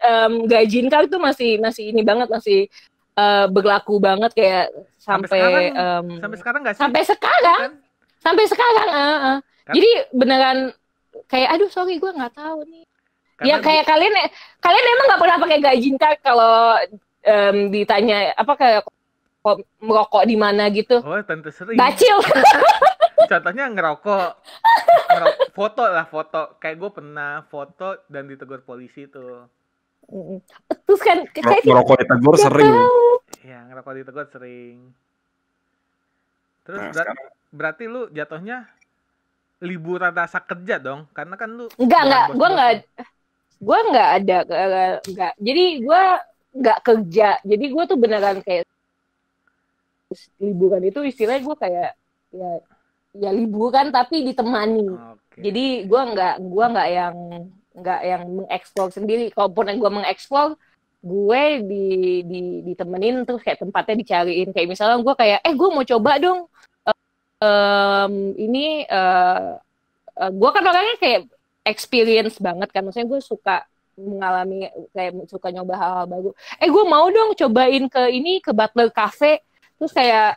um, gajin kau itu masih masih ini banget masih uh, berlaku banget kayak sampai sampai sekarang, um, sampai sekarang gak sih? Sampai sekarang. Kan? Sampai sekarang. Uh, uh. Jadi beneran kayak aduh sorry gue nggak tahu nih. Karena ya kayak gue... kalian kalian emang nggak pernah pakai gajin kau kalau um, ditanya apa kayak merokok di mana gitu. Oh, tentu sering. Bacil. contohnya ngerokok ngerok, foto lah foto kayak gue pernah foto dan ditegur polisi tuh terus kan kayak ngerokok ditegur sering Iya ngerokok ditegur sering terus nah, ber sekarang. berarti lu jatuhnya liburan rasa kerja dong karena kan lu enggak enggak gue enggak gue enggak ada enggak jadi gue enggak kerja jadi gue tuh beneran kayak liburan itu istilahnya gue kayak ya ya liburan tapi ditemani. Okay. Jadi gue nggak gua nggak yang nggak yang mengeksplor sendiri. Kalaupun yang gue mengeksplor, gue di, di ditemenin terus kayak tempatnya dicariin. Kayak misalnya gue kayak, eh gue mau coba dong. Uh, um, ini uh, eh, uh, eh, gue kan orangnya kayak experience banget kan. Maksudnya gue suka mengalami kayak suka nyoba hal-hal baru. Eh gue mau dong cobain ke ini ke Butler Cafe. Terus kayak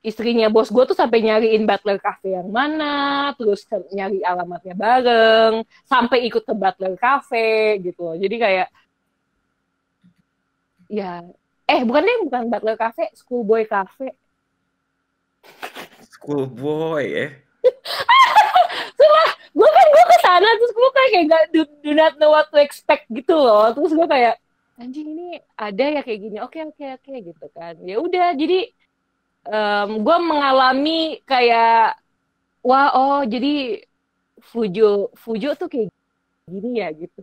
istrinya bos gue tuh sampai nyariin Butler Cafe yang mana, terus nyari alamatnya bareng, sampai ikut ke Butler Cafe gitu. Jadi kayak ya eh bukan deh bukan Butler Cafe, Schoolboy Cafe. Schoolboy eh. Sumpah, gue kan gue kesana terus gue kayak gak do, do not know what to expect gitu loh. Terus gue kayak anjing ini ada ya kayak gini. Oke okay, oke okay, oke okay, gitu kan. Ya udah jadi um, gue mengalami kayak wah oh jadi Fujo Fujo tuh kayak gini ya gitu.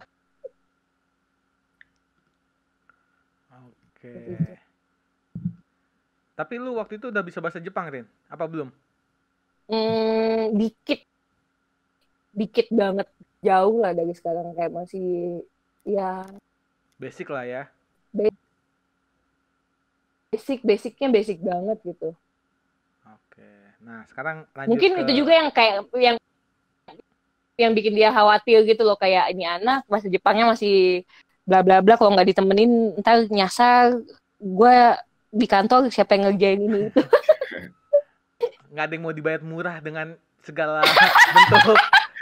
Oke. Okay. Gitu. Tapi lu waktu itu udah bisa bahasa Jepang, Rin? Apa belum? Hmm, dikit. Dikit banget. Jauh lah dari sekarang. Kayak masih, ya... Basic lah ya? Basic basic basicnya basic banget gitu oke nah sekarang lanjut mungkin ke... itu juga yang kayak yang yang bikin dia khawatir gitu loh kayak ini anak bahasa Jepangnya masih bla bla bla kalau nggak ditemenin ntar nyasar gue di kantor siapa yang ngerjain ini itu nggak ada yang mau dibayar murah dengan segala bentuk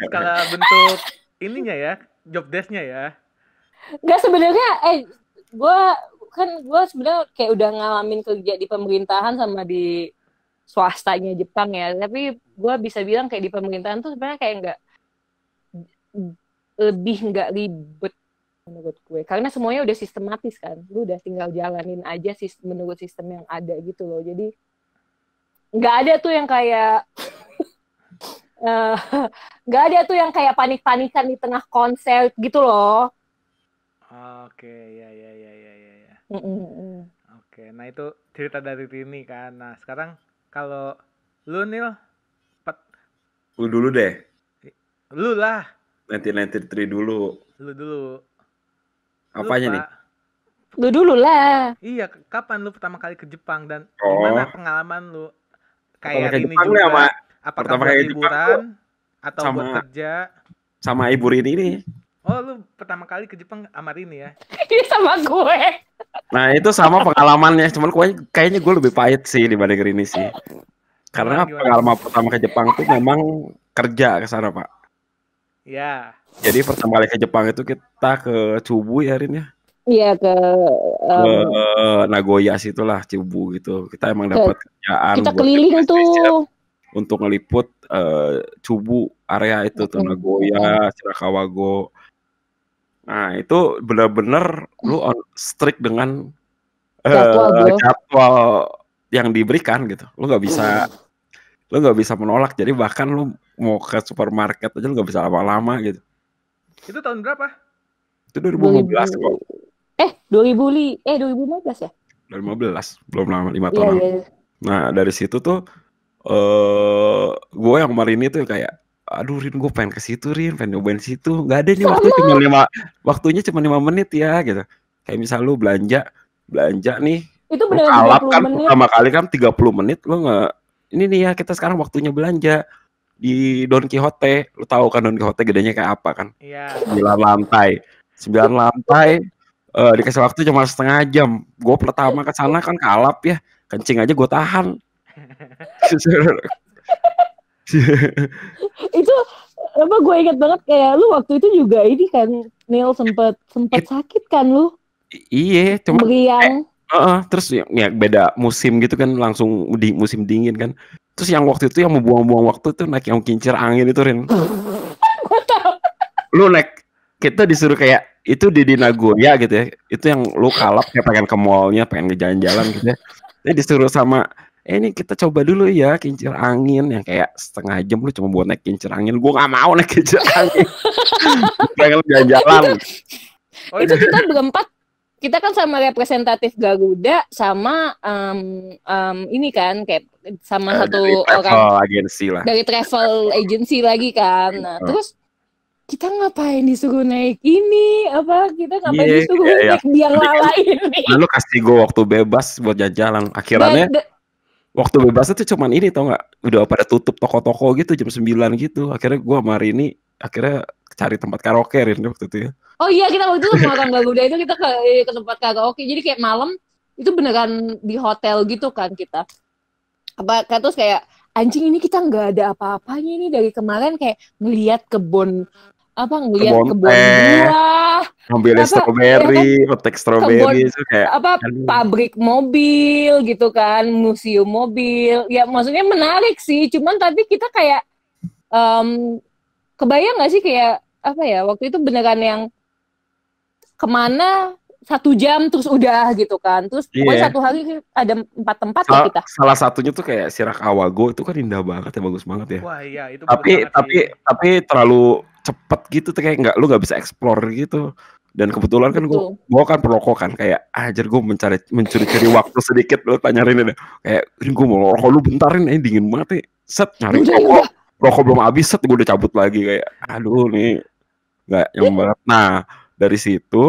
segala bentuk ininya ya job desknya ya nggak sebenarnya eh gue kan gue sebenarnya kayak udah ngalamin kerja di pemerintahan sama di swastanya Jepang ya tapi gue bisa bilang kayak di pemerintahan tuh sebenarnya kayak nggak lebih nggak ribet menurut gue karena semuanya udah sistematis kan lu udah tinggal jalanin aja sistem, menurut sistem yang ada gitu loh jadi nggak ada tuh yang kayak eh, nggak uh, ada tuh yang kayak panik-panikan di tengah konser gitu loh ah, oke okay, ya ya ya ya, ya. Mm -mm. Oke, nah itu cerita dari Rini kan. Nah sekarang kalau lu Nil, pet. Lu dulu deh. Lu lah. Nanti nanti tri dulu. Lu dulu. Apanya lu, nih? Lu dulu lah. Iya, kapan lu pertama kali ke Jepang dan oh. gimana pengalaman lu? Kayak ini juga. Sama, ya, apakah pertama kali liburan? atau sama, buat kerja? Sama Ibu Rini nih. Oh, lu pertama kali ke Jepang sama Rini ya? Ini iya, sama gue. Nah, itu sama pengalamannya, cuman gue kayaknya gue lebih pahit sih dibanding Rini sih. Karena gimana, pengalaman pertama ke Jepang tuh memang kerja ke sana, Pak. Ya. Jadi pertama kali ke Jepang itu kita ke Chubu ya, Rin ya? Iya ke um, ke eh, Nagoya sih itulah, Cebu gitu. Kita emang dapat kerjaan. Kita keliling tuh untuk ngeliput uh, eh, Cubu area itu tuh Nagoya, Go. Nah, itu benar-benar lu on strict dengan eh, jadwal, uh, jadwal yang diberikan gitu. Lu nggak bisa iya. lu nggak bisa menolak. Jadi bahkan lu mau ke supermarket aja lu nggak bisa lama-lama gitu. Itu tahun berapa? Itu 2015 kok. Eh, 2000 li eh 2015 ya? 2015, belum lama lima iya, tahun. Yeah, yeah. Nah, dari situ tuh eh uh, gue yang kemarin itu kayak aduh Rin gue pengen ke situ Rin pengen nyobain situ nggak ada nih waktu cuma lima waktunya cuma lima menit ya gitu kayak misal lu belanja belanja nih itu benar kalap kan menit. pertama kali kan 30 menit lu nggak ini nih ya kita sekarang waktunya belanja di Don Quixote lu tahu kan Don Quixote gedenya kayak apa kan iya sembilan lantai sembilan lantai uh, dikasih waktu cuma setengah jam gue pertama ke sana kan kalap ya kencing aja gue tahan itu apa gue inget banget kayak lu waktu itu juga ini kan Neil sempet sempet It, sakit kan lu iya cuma eh, uh, terus ya, ya beda musim gitu kan langsung di musim dingin kan terus yang waktu itu yang mau buang buang waktu tuh naik yang kincir angin itu Rin lu naik kita disuruh kayak itu di, di Nagoya gitu ya itu yang lu kalap kayak pengen ke mallnya pengen ke jalan-jalan gitu ya ini disuruh sama eh ini kita coba dulu ya kincir angin yang kayak setengah jam lu cuma buat naik kincir angin gua nggak mau naik kincir angin pengen jalan-jalan oh, itu kita berempat kita kan sama representatif Garuda sama um, um, ini kan kayak sama uh, satu dari orang agency lah. dari travel agency lagi kan. Nah, oh. terus kita ngapain disuruh naik ini apa kita ngapain yeah, disuruh yeah, iya. naik yeah. biang lala ini. Lalu kasih gue waktu bebas buat jalan-jalan. Akhirnya waktu bebasnya tuh cuman ini tau nggak udah pada tutup toko-toko gitu jam 9 gitu akhirnya gue sama ini akhirnya cari tempat karaoke Rini waktu itu ya oh iya kita waktu itu sama Kang udah itu kita ke, eh, ke tempat karaoke jadi kayak malam itu beneran di hotel gitu kan kita apa kan terus kayak anjing ini kita nggak ada apa-apanya ini dari kemarin kayak ngelihat kebun apa nggak kebun, kebun buah ngambil stroberi, petik ya kan? stroberi itu kayak apa aduh. pabrik mobil gitu kan, museum mobil. Ya maksudnya menarik sih, cuman tapi kita kayak um, kebayang nggak sih kayak apa ya waktu itu beneran yang kemana satu jam terus udah gitu kan terus yeah. pokoknya iya. satu hari ada empat tempat salah, ya kita salah satunya tuh kayak Sirakawago itu kan indah banget ya bagus banget ya Wah, iya, itu tapi tapi tapi terlalu cepet gitu tuh kayak nggak lu nggak bisa explore gitu dan kebetulan kan gue gue kan perokok kan kayak ajar ah, gue mencari mencuri-curi waktu sedikit lo tanyain deh kayak gue mau rokok lu bentarin eh dingin banget nih set nyari rokok rokok belum habis set gue udah cabut lagi kayak aduh nih nggak yang iya. banget nah dari situ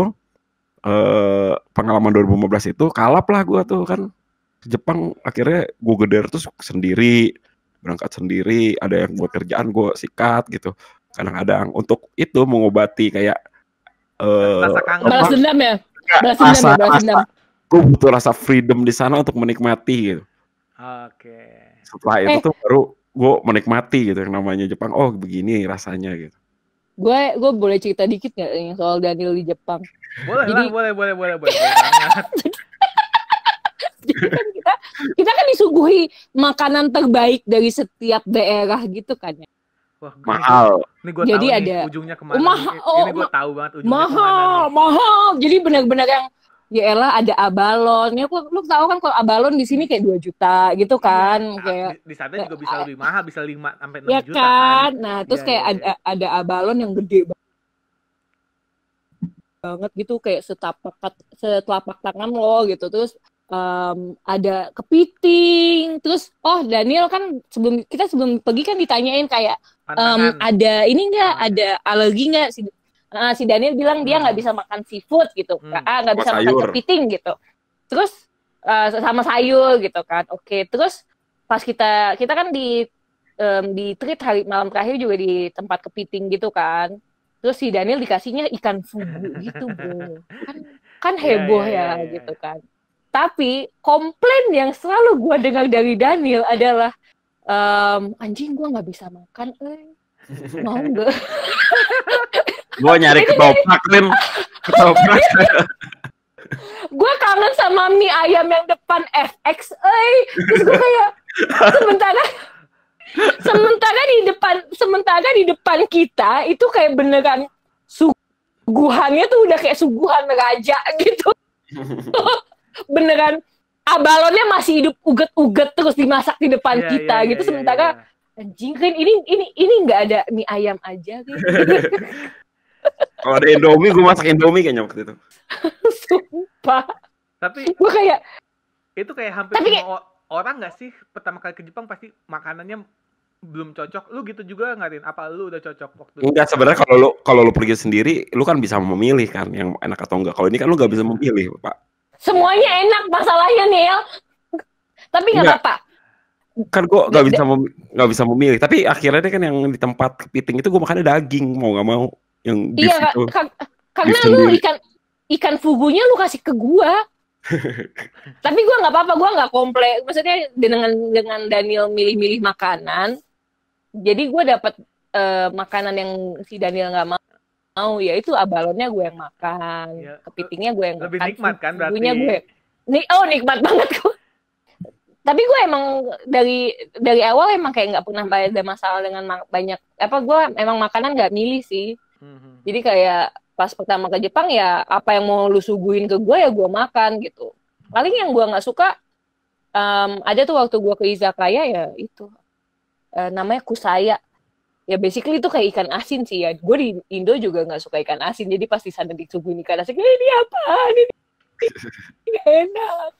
eh pengalaman 2015 itu kalap lah gue tuh kan ke Jepang akhirnya gue geder terus sendiri berangkat sendiri ada yang buat kerjaan gue sikat gitu kadang-kadang untuk itu mengobati kayak uh, balas dendam ya balas dendam ya, rasa, ya, balas dendam gue butuh rasa freedom di sana untuk menikmati gitu oke okay. setelah itu eh. tuh baru gue menikmati gitu yang namanya Jepang oh begini rasanya gitu gue gue boleh cerita dikit nggak yang soal Daniel di Jepang boleh Jadi, lah, boleh boleh boleh boleh kan kita kita kan disuguhi makanan terbaik dari setiap daerah gitu kan ya Wah, mahal. Ini gua, Jadi tahu ada nih, ujungnya kemana. Oh, mahal, ini, oh, ini gue ma tahu banget ujungnya mahal, kemana. Mahal, mahal. Jadi benar-benar yang ya elah ada abalon. Ya lu, lu tahu kan kalau abalon di sini kayak 2 juta gitu iya, kan. Ya, kayak di, di sana juga bisa lebih mahal, bisa 5 sampai 6 ya juta kan. kan. Nah, terus ya, kayak ya, ada, iya. ada abalon yang gede banget banget gitu kayak setapak setelapak tangan lo gitu terus um, ada kepiting terus oh Daniel kan sebelum kita sebelum pergi kan ditanyain kayak um, ada ini enggak ah. ada alergi enggak si uh, si Daniel bilang dia hmm. nggak bisa makan seafood gitu hmm. ah nggak bisa sayur. makan kepiting gitu terus uh, sama sayur gitu kan oke terus pas kita kita kan di um, di treat hari malam terakhir juga di tempat kepiting gitu kan terus si Daniel dikasihnya ikan fugu gitu bu kan kan iya, heboh iya, ya, ya, ya, ya gitu kan tapi komplain yang selalu gue dengar dari Daniel adalah um, anjing gue nggak bisa makan, eh mau nggak? gue nyari ketoprak, Rim. Ketoprak. gue kangen sama mie ayam yang depan FX, eh. Terus gue kayak sementara sementara di depan sementara di depan kita itu kayak beneran suguhannya tuh udah kayak suguhan raja gitu beneran abalonnya masih hidup uget-uget terus dimasak di depan yeah, kita yeah, gitu yeah, sementara yeah. Iya. anjing kan ini ini ini nggak ada mie ayam aja gitu. Kalau ada Indomie gue masak Indomie kayaknya waktu itu. Sumpah. Tapi gue kayak itu kayak hampir tapi semua kayak, orang nggak sih pertama kali ke Jepang pasti makanannya belum cocok lu gitu juga ngarin apa lu udah cocok waktu enggak sebenarnya kalau lu kalau lu pergi sendiri lu kan bisa memilih kan yang enak atau enggak kalau ini kan lu nggak bisa iya. memilih pak Semuanya enak masalahnya Neil. Tapi nggak apa-apa. Kan gue nggak bisa nggak bisa memilih. Tapi akhirnya deh kan yang di tempat kepiting itu gue makannya daging mau nggak mau yang beef iya, karena lu ikan ikan fugunya lu kasih ke gue. Tapi gue nggak apa-apa, gue nggak komplek. Maksudnya dengan dengan Daniel milih-milih makanan, jadi gue dapat uh, makanan yang si Daniel nggak mau Oh ya itu abalonnya gue yang makan ya. kepitingnya gue yang lebih makan, nikmat kan berarti gue nih oh nikmat banget gue tapi gue emang dari dari awal emang kayak nggak pernah ada masalah dengan banyak apa gue emang makanan nggak milih sih hmm, hmm, hmm. jadi kayak pas pertama ke Jepang ya apa yang mau lu suguhin ke gue ya gue makan gitu paling yang gue nggak suka um, ada tuh waktu gue ke izakaya ya itu uh, namanya kusaya ya basically itu kayak ikan asin sih ya. Gue di Indo juga nggak suka ikan asin, jadi pas di sana disuguhin ikan asin, eh, ini apa? Ini, ini enak.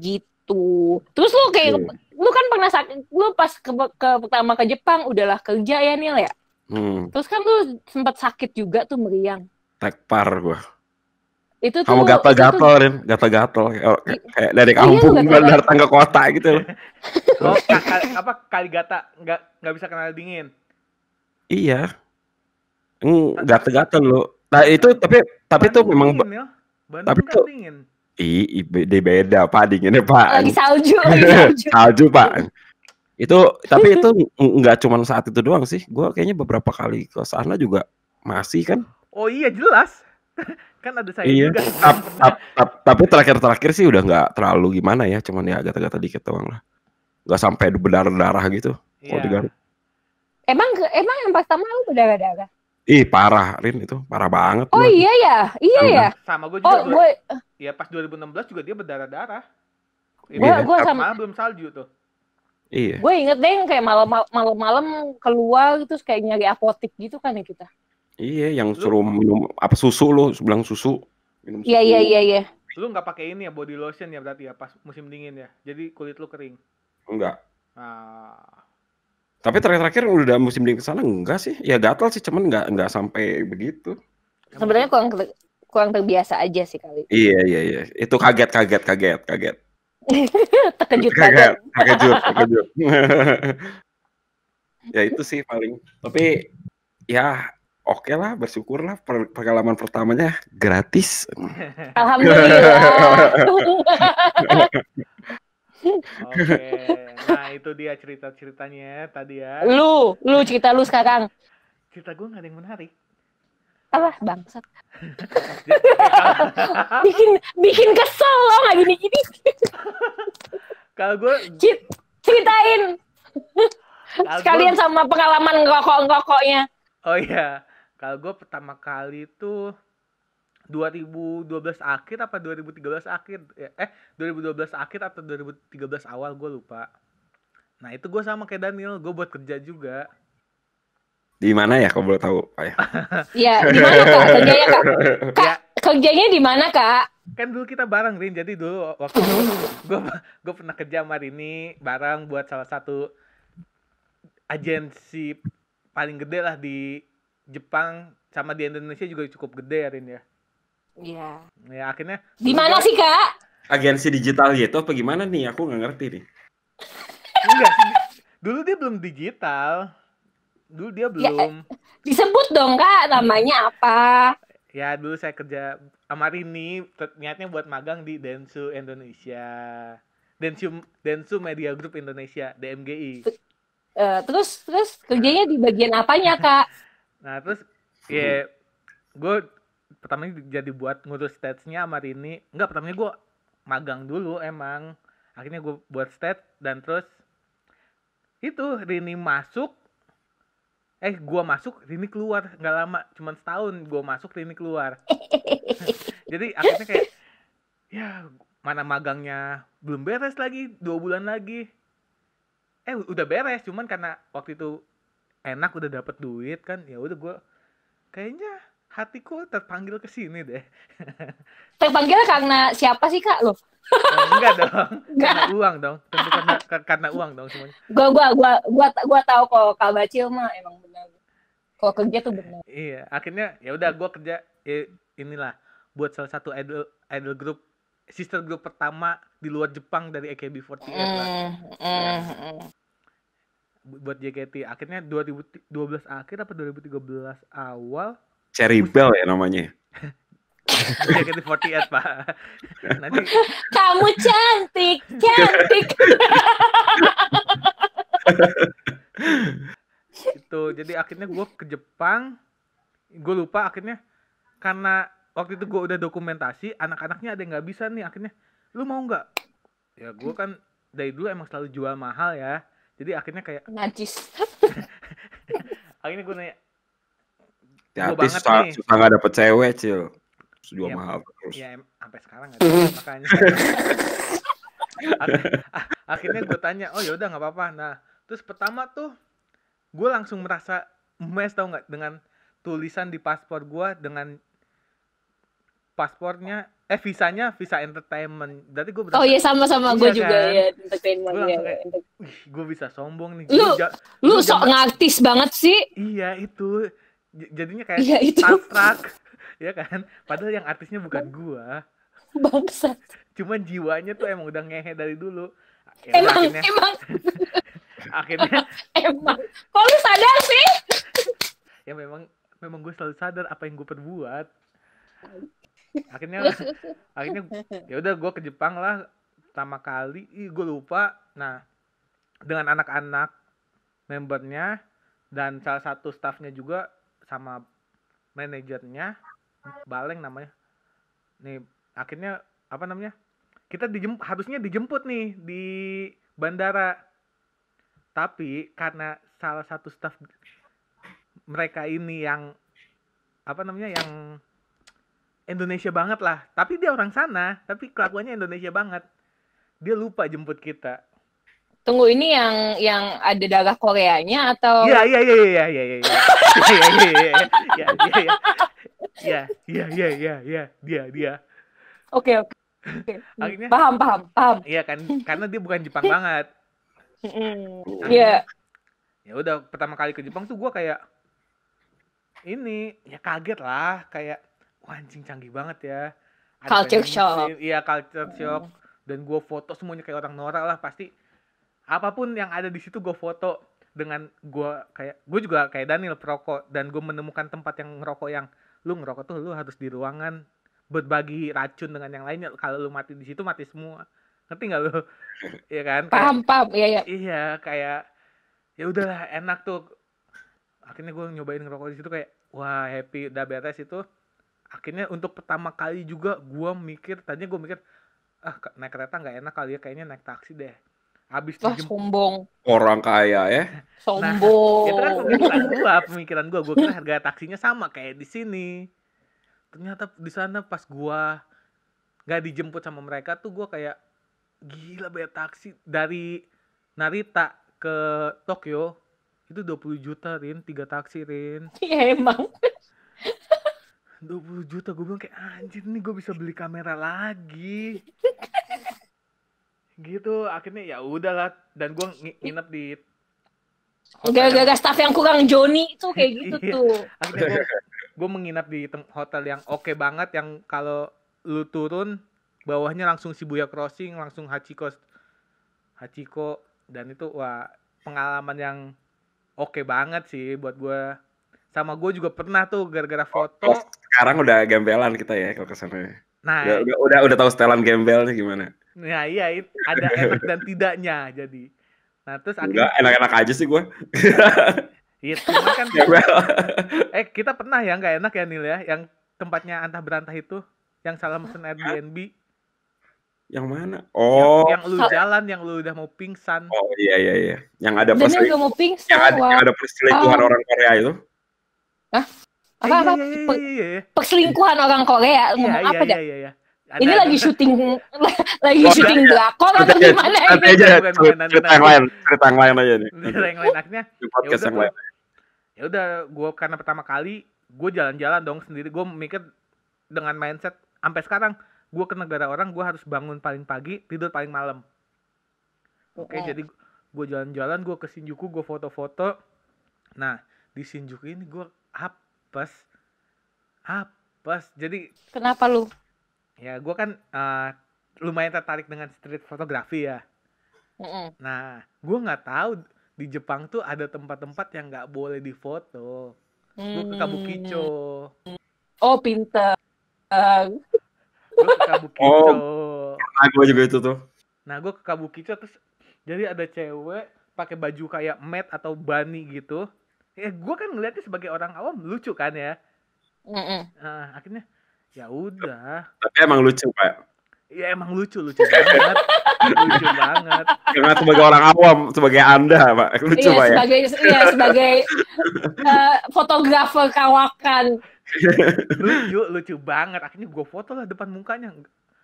gitu. Terus lo kayak, yeah. lo kan pernah sakit, lo pas ke, ke pertama ke Jepang udahlah kerja ya Nil ya. Hmm. Terus kan lo sempat sakit juga tuh meriang. Tekpar gue itu tuh kamu gatal-gatal Rin gatal-gatal kayak dari iya, kampung iya, gatel datang ke kota gitu loh oh, kali, apa kali gata nggak nggak bisa kenal dingin iya gatal gatal lo nah itu tapi tapi itu memang ya. tapi itu dingin. I, i, beda pak dinginnya pak lagi salju lagi salju, salju pak itu tapi itu nggak cuma saat itu doang sih gue kayaknya beberapa kali ke sana juga masih kan oh iya jelas kan ada saya iya. juga. Tap, tap, tap, tapi terakhir-terakhir sih udah nggak terlalu gimana ya, cuman ya agak-agak dikit doang lah. Nggak sampai berdarah-darah gitu. Iya. Yeah. Emang emang yang pertama lu berdarah-darah? Ih parah, Rin itu parah banget. Oh gue. iya ya, iya ya. Sama gue juga. Oh, gue... iya pas 2016 juga dia berdarah-darah. Gue iya. gue sama belum salju tuh. Iya. Gue inget deh kayak malam-malam keluar gitu kayak nyari apotik gitu kan ya kita. Iya, yang lu, suruh minum apa susu lo, bilang susu. Minum iya, susu. Iya, iya, iya, iya. Lu nggak pakai ini ya body lotion ya berarti ya pas musim dingin ya. Jadi kulit lu kering. Enggak. Nah. Tapi terakhir-terakhir udah musim dingin ke sana enggak sih? Ya gatal sih, cuman enggak enggak sampai begitu. Sebenarnya kurang ter, kurang terbiasa aja sih kali. Iya, iya, iya. Itu kaget kaget kaget kaget. terkejut kaget. Terkejut, terkejut. ya itu sih paling. Tapi ya oke okay lah bersyukur lah pengalaman pertamanya gratis alhamdulillah Oke, nah itu dia cerita-ceritanya tadi ya. Lu, lu cerita lu sekarang. Cerita gue gak ada yang menarik. Alah, bangsat. bikin bikin kesel lo gak gini-gini. Kalau gue... Ceritain. Kalo Sekalian gua... sama pengalaman ngerokok-ngerokoknya. Oh iya kalau gue pertama kali itu 2012 akhir apa 2013 akhir ya, eh 2012 akhir atau 2013 awal gue lupa nah itu gue sama kayak Daniel gue buat kerja juga di mana ya kalau boleh tahu Iya, ya di mana kak kerjanya kak, ya. kak ya. kerjanya di mana kak kan dulu kita bareng Rin jadi dulu waktu gue gue pernah kerja sama Rini bareng buat salah satu agensi paling gede lah di Jepang sama di Indonesia juga cukup gede ya Rin ya. Iya. Ya akhirnya. Di mana sih kak? Agensi digital gitu apa gimana nih? Aku nggak ngerti nih. Enggak. Dulu dia belum digital. Dulu dia ya, belum. Ya, disebut dong kak namanya apa? Ya dulu saya kerja sama Rini niatnya buat magang di Densu Indonesia. Densu Densu Media Group Indonesia DMGI. Uh, eh, terus terus kerjanya di bagian apanya kak? nah terus ya hmm. gue pertamanya jadi buat ngurus statsnya sama Rini enggak pertamanya gue magang dulu emang akhirnya gue buat stats dan terus itu Rini masuk eh gue masuk Rini keluar nggak lama cuman setahun gue masuk Rini keluar jadi akhirnya kayak ya mana magangnya belum beres lagi dua bulan lagi eh udah beres cuman karena waktu itu enak udah dapet duit kan ya udah gue kayaknya hatiku terpanggil ke sini deh terpanggil karena siapa sih kak lo oh, enggak dong enggak. karena uang dong tentu karena karena uang dong semuanya gua gua gua gua gua tahu kok kak Bacil mah emang benar kalau kerja tuh benar iya akhirnya ya udah gua kerja ya, inilah buat salah satu idol idol group sister group pertama di luar Jepang dari AKB48 mm, lah. Mm, ya. mm buat JKT. Akhirnya 2012 akhir apa 2013 awal Ceribel ya namanya. JKT48 pak. Nanti... Kamu cantik, cantik. itu jadi akhirnya gue ke Jepang gue lupa akhirnya karena waktu itu gue udah dokumentasi anak-anaknya ada yang nggak bisa nih akhirnya lu mau nggak ya gue kan dari dulu emang selalu jual mahal ya jadi akhirnya kayak najis akhirnya gue nanya ya, tapi susah, nih. susah gak dapet cewek cil dua ya, mahal terus ya sampai sekarang gak dapet, makanya ah, akhirnya gue tanya oh yaudah nggak apa-apa nah terus pertama tuh gue langsung merasa mes tau nggak dengan tulisan di paspor gue dengan paspornya eh visanya visa entertainment berarti gue oh iya sama sama gue iya juga ya entertainment gue ya, gue bisa sombong nih lu gua, lu gua sok ngaktis banget sih iya itu jadinya kayak iya, itu. abstrak ya kan padahal yang artisnya bukan gue bangsa cuman jiwanya tuh emang udah ngehe dari dulu ya, emang akhirnya, emang akhirnya emang kok lu sadar sih ya memang memang gue selalu sadar apa yang gue perbuat akhirnya akhirnya ya udah gue ke Jepang lah pertama kali ih gue lupa nah dengan anak-anak membernya dan salah satu staffnya juga sama manajernya Baleng namanya nih akhirnya apa namanya kita dijem, harusnya dijemput nih di bandara tapi karena salah satu staff mereka ini yang apa namanya yang Indonesia banget lah tapi dia orang sana tapi kelakuannya Indonesia banget dia lupa jemput kita Tunggu ini yang yang ada darah Koreanya atau Iya iya iya iya iya iya. Iya iya iya. Iya iya iya iya iya dia dia. Oke oke. Akhirnya paham paham paham. Iya kan karena dia bukan Jepang banget. Iya. Ya udah pertama kali ke Jepang tuh gue kayak ini ya kaget lah kayak wah anjing canggih banget ya ada culture shock iya culture shock dan gue foto semuanya kayak orang norak lah pasti apapun yang ada di situ gue foto dengan gue kayak gue juga kayak Daniel perokok dan gue menemukan tempat yang ngerokok yang lu ngerokok tuh lu harus di ruangan berbagi racun dengan yang lainnya kalau lu mati di situ mati semua ngerti nggak lu Iya kan paham paham iya iya iya kayak ya udahlah enak tuh akhirnya gue nyobain ngerokok di situ kayak wah happy udah beres itu akhirnya untuk pertama kali juga gue mikir tadinya gue mikir ah naik kereta nggak enak kali ya kayaknya naik taksi deh Abis Wah, dijemput. sombong. Orang kaya ya. Nah, sombong. Nah, itu kan pemikiran gua, pemikiran gua. Gua kira harga taksinya sama kayak di sini. Ternyata di sana pas gua nggak dijemput sama mereka tuh gua kayak gila bayar taksi dari Narita ke Tokyo itu 20 juta Rin, tiga taksi Rin. Iya emang. 20 juta gue bilang kayak anjir nih gue bisa beli kamera lagi gitu akhirnya ya udahlah dan gue nginep di Gara-gara staff yang kurang Joni itu kayak gitu iya, tuh. Akhirnya gue menginap di hotel yang oke okay banget yang kalau lu turun bawahnya langsung Shibuya Crossing, langsung Hachiko Hachiko dan itu wah pengalaman yang oke okay banget sih buat gue sama gue juga pernah tuh gara-gara oh, foto. Oh, sekarang udah gembelan kita ya kalau kesana. Ya. Nah, udah, udah, udah, udah tahu setelan gembelnya gimana? Nah, iya itu ada enak dan tidaknya jadi. Nah, terus akhirnya enak-enak aja sih gue. Iya, kan. eh, kita pernah ya nggak enak ya Nil ya, yang tempatnya antah berantah itu, yang salah mesen Airbnb. Yang mana? Oh. Yang, yang lu jalan, yang lu udah mau pingsan. Oh iya iya iya. Yang ada perselingkuhan. Yang, mau pingsan, yang, ada, yang ada perselingkuhan orang Korea itu. Hah? Eh, apa iya, apa? Iya, iya, Pe Perselingkuhan orang Korea ngomong iya, iya, apa iya, iya, iya. Ada, ini ada. lagi syuting lagi syuting ya. drakor atau gimana ini? aja cerita yang lain, cerita yang lain aja nih. Cerita yang lain akhirnya. Podcast ya yang Ya udah, gue karena pertama kali gue jalan-jalan dong sendiri. Gue mikir dengan mindset sampai sekarang gue ke negara orang gue harus bangun paling pagi tidur paling malam. Oke, okay, jadi gue jalan-jalan gue ke Shinjuku gue foto-foto. Nah di Shinjuku ini gue apes apes jadi kenapa lu ya gue kan uh, lumayan tertarik dengan street fotografi ya mm -mm. nah gue nggak tahu di Jepang tuh ada tempat-tempat yang nggak boleh difoto mm. Oh, gue ke Kabukicho oh pinter. gue ke Kabukicho oh, nah, gue juga itu tuh nah gue ke Kabukicho terus jadi ada cewek pakai baju kayak mat atau bani gitu ya gue kan ngeliatnya sebagai orang awam lucu kan ya nah, akhirnya ya udah tapi emang lucu pak ya emang lucu lucu banget lucu banget karena sebagai orang awam sebagai anda pak lucu iya, pak ya sebagai iya, sebagai uh, fotografer kawakan lucu lucu banget akhirnya gue foto lah depan mukanya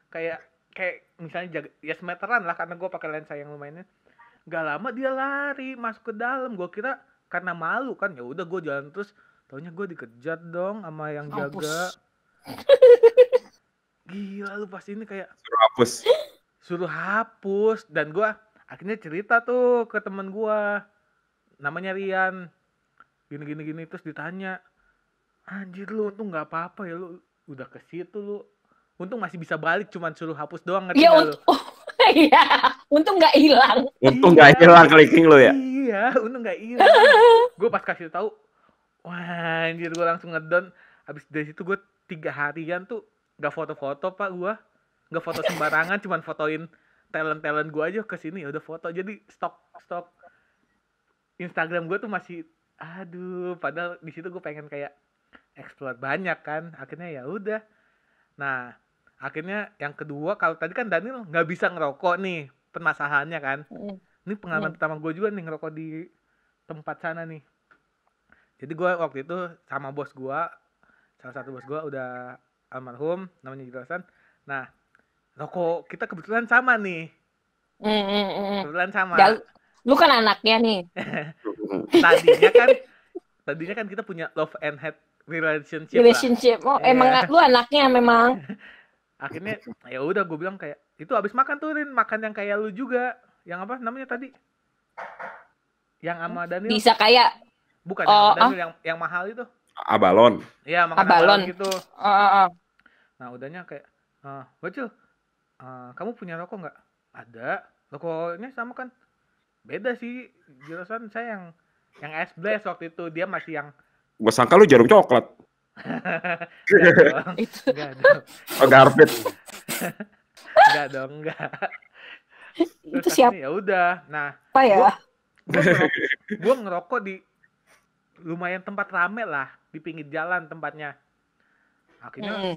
kayak kayak misalnya jaga, ya semeteran lah karena gue pakai lensa yang lumayan ya. gak lama dia lari masuk ke dalam gue kira karena malu kan ya udah gue jalan terus tahunya gue dikejar dong sama yang jaga gila lu pasti ini kayak suruh hapus suruh hapus dan gue akhirnya cerita tuh ke temen gue namanya Rian gini gini gini terus ditanya anjir lu untung nggak apa apa ya lu udah ke situ lu untung masih bisa balik cuman suruh hapus doang ngerti ya, lu? Oh, iya untung nggak hilang untung nggak hilang kliking lu ya iya iya untung gak iya gue pas kasih tau, wah anjir gue langsung ngedon abis dari situ gue tiga harian tuh gak foto-foto pak gue gak foto sembarangan cuman fotoin talent talent gue aja ke sini udah foto jadi stok stok Instagram gue tuh masih aduh padahal di situ gue pengen kayak explore banyak kan akhirnya ya udah nah akhirnya yang kedua kalau tadi kan Daniel nggak bisa ngerokok nih permasalahannya kan hmm ini pengalaman iya. pertama gue juga nih ngerokok di tempat sana nih jadi gue waktu itu sama bos gue salah satu bos gue udah almarhum namanya jelasan nah rokok kita kebetulan sama nih mm, mm, mm, kebetulan sama Jal lu kan anaknya nih tadinya kan tadinya kan kita punya love and hate relationship relationship lah. oh iya. emang lu anaknya memang akhirnya ya udah gue bilang kayak itu abis makan tuh Rin makan yang kayak lu juga yang apa namanya tadi? Yang sama hmm? Daniel. Bisa kayak bukan oh, yang oh. yang yang mahal itu. Abalon. Iya, makan abalon. abalon gitu. Oh, oh, oh. Nah, udahnya kayak uh, Bocil, uh, kamu punya rokok nggak? Ada. Rokoknya sama kan? Beda sih. Jurusan saya yang yang es blast waktu itu dia masih yang gue sangka lu jarum coklat enggak dong. Enggak dong. Oh, enggak dong, enggak. Terus itu siapa? Ya udah. Nah, apa ya? Gue ngerokok, ngerokok di lumayan tempat rame lah di pinggir jalan tempatnya. Akhirnya hmm.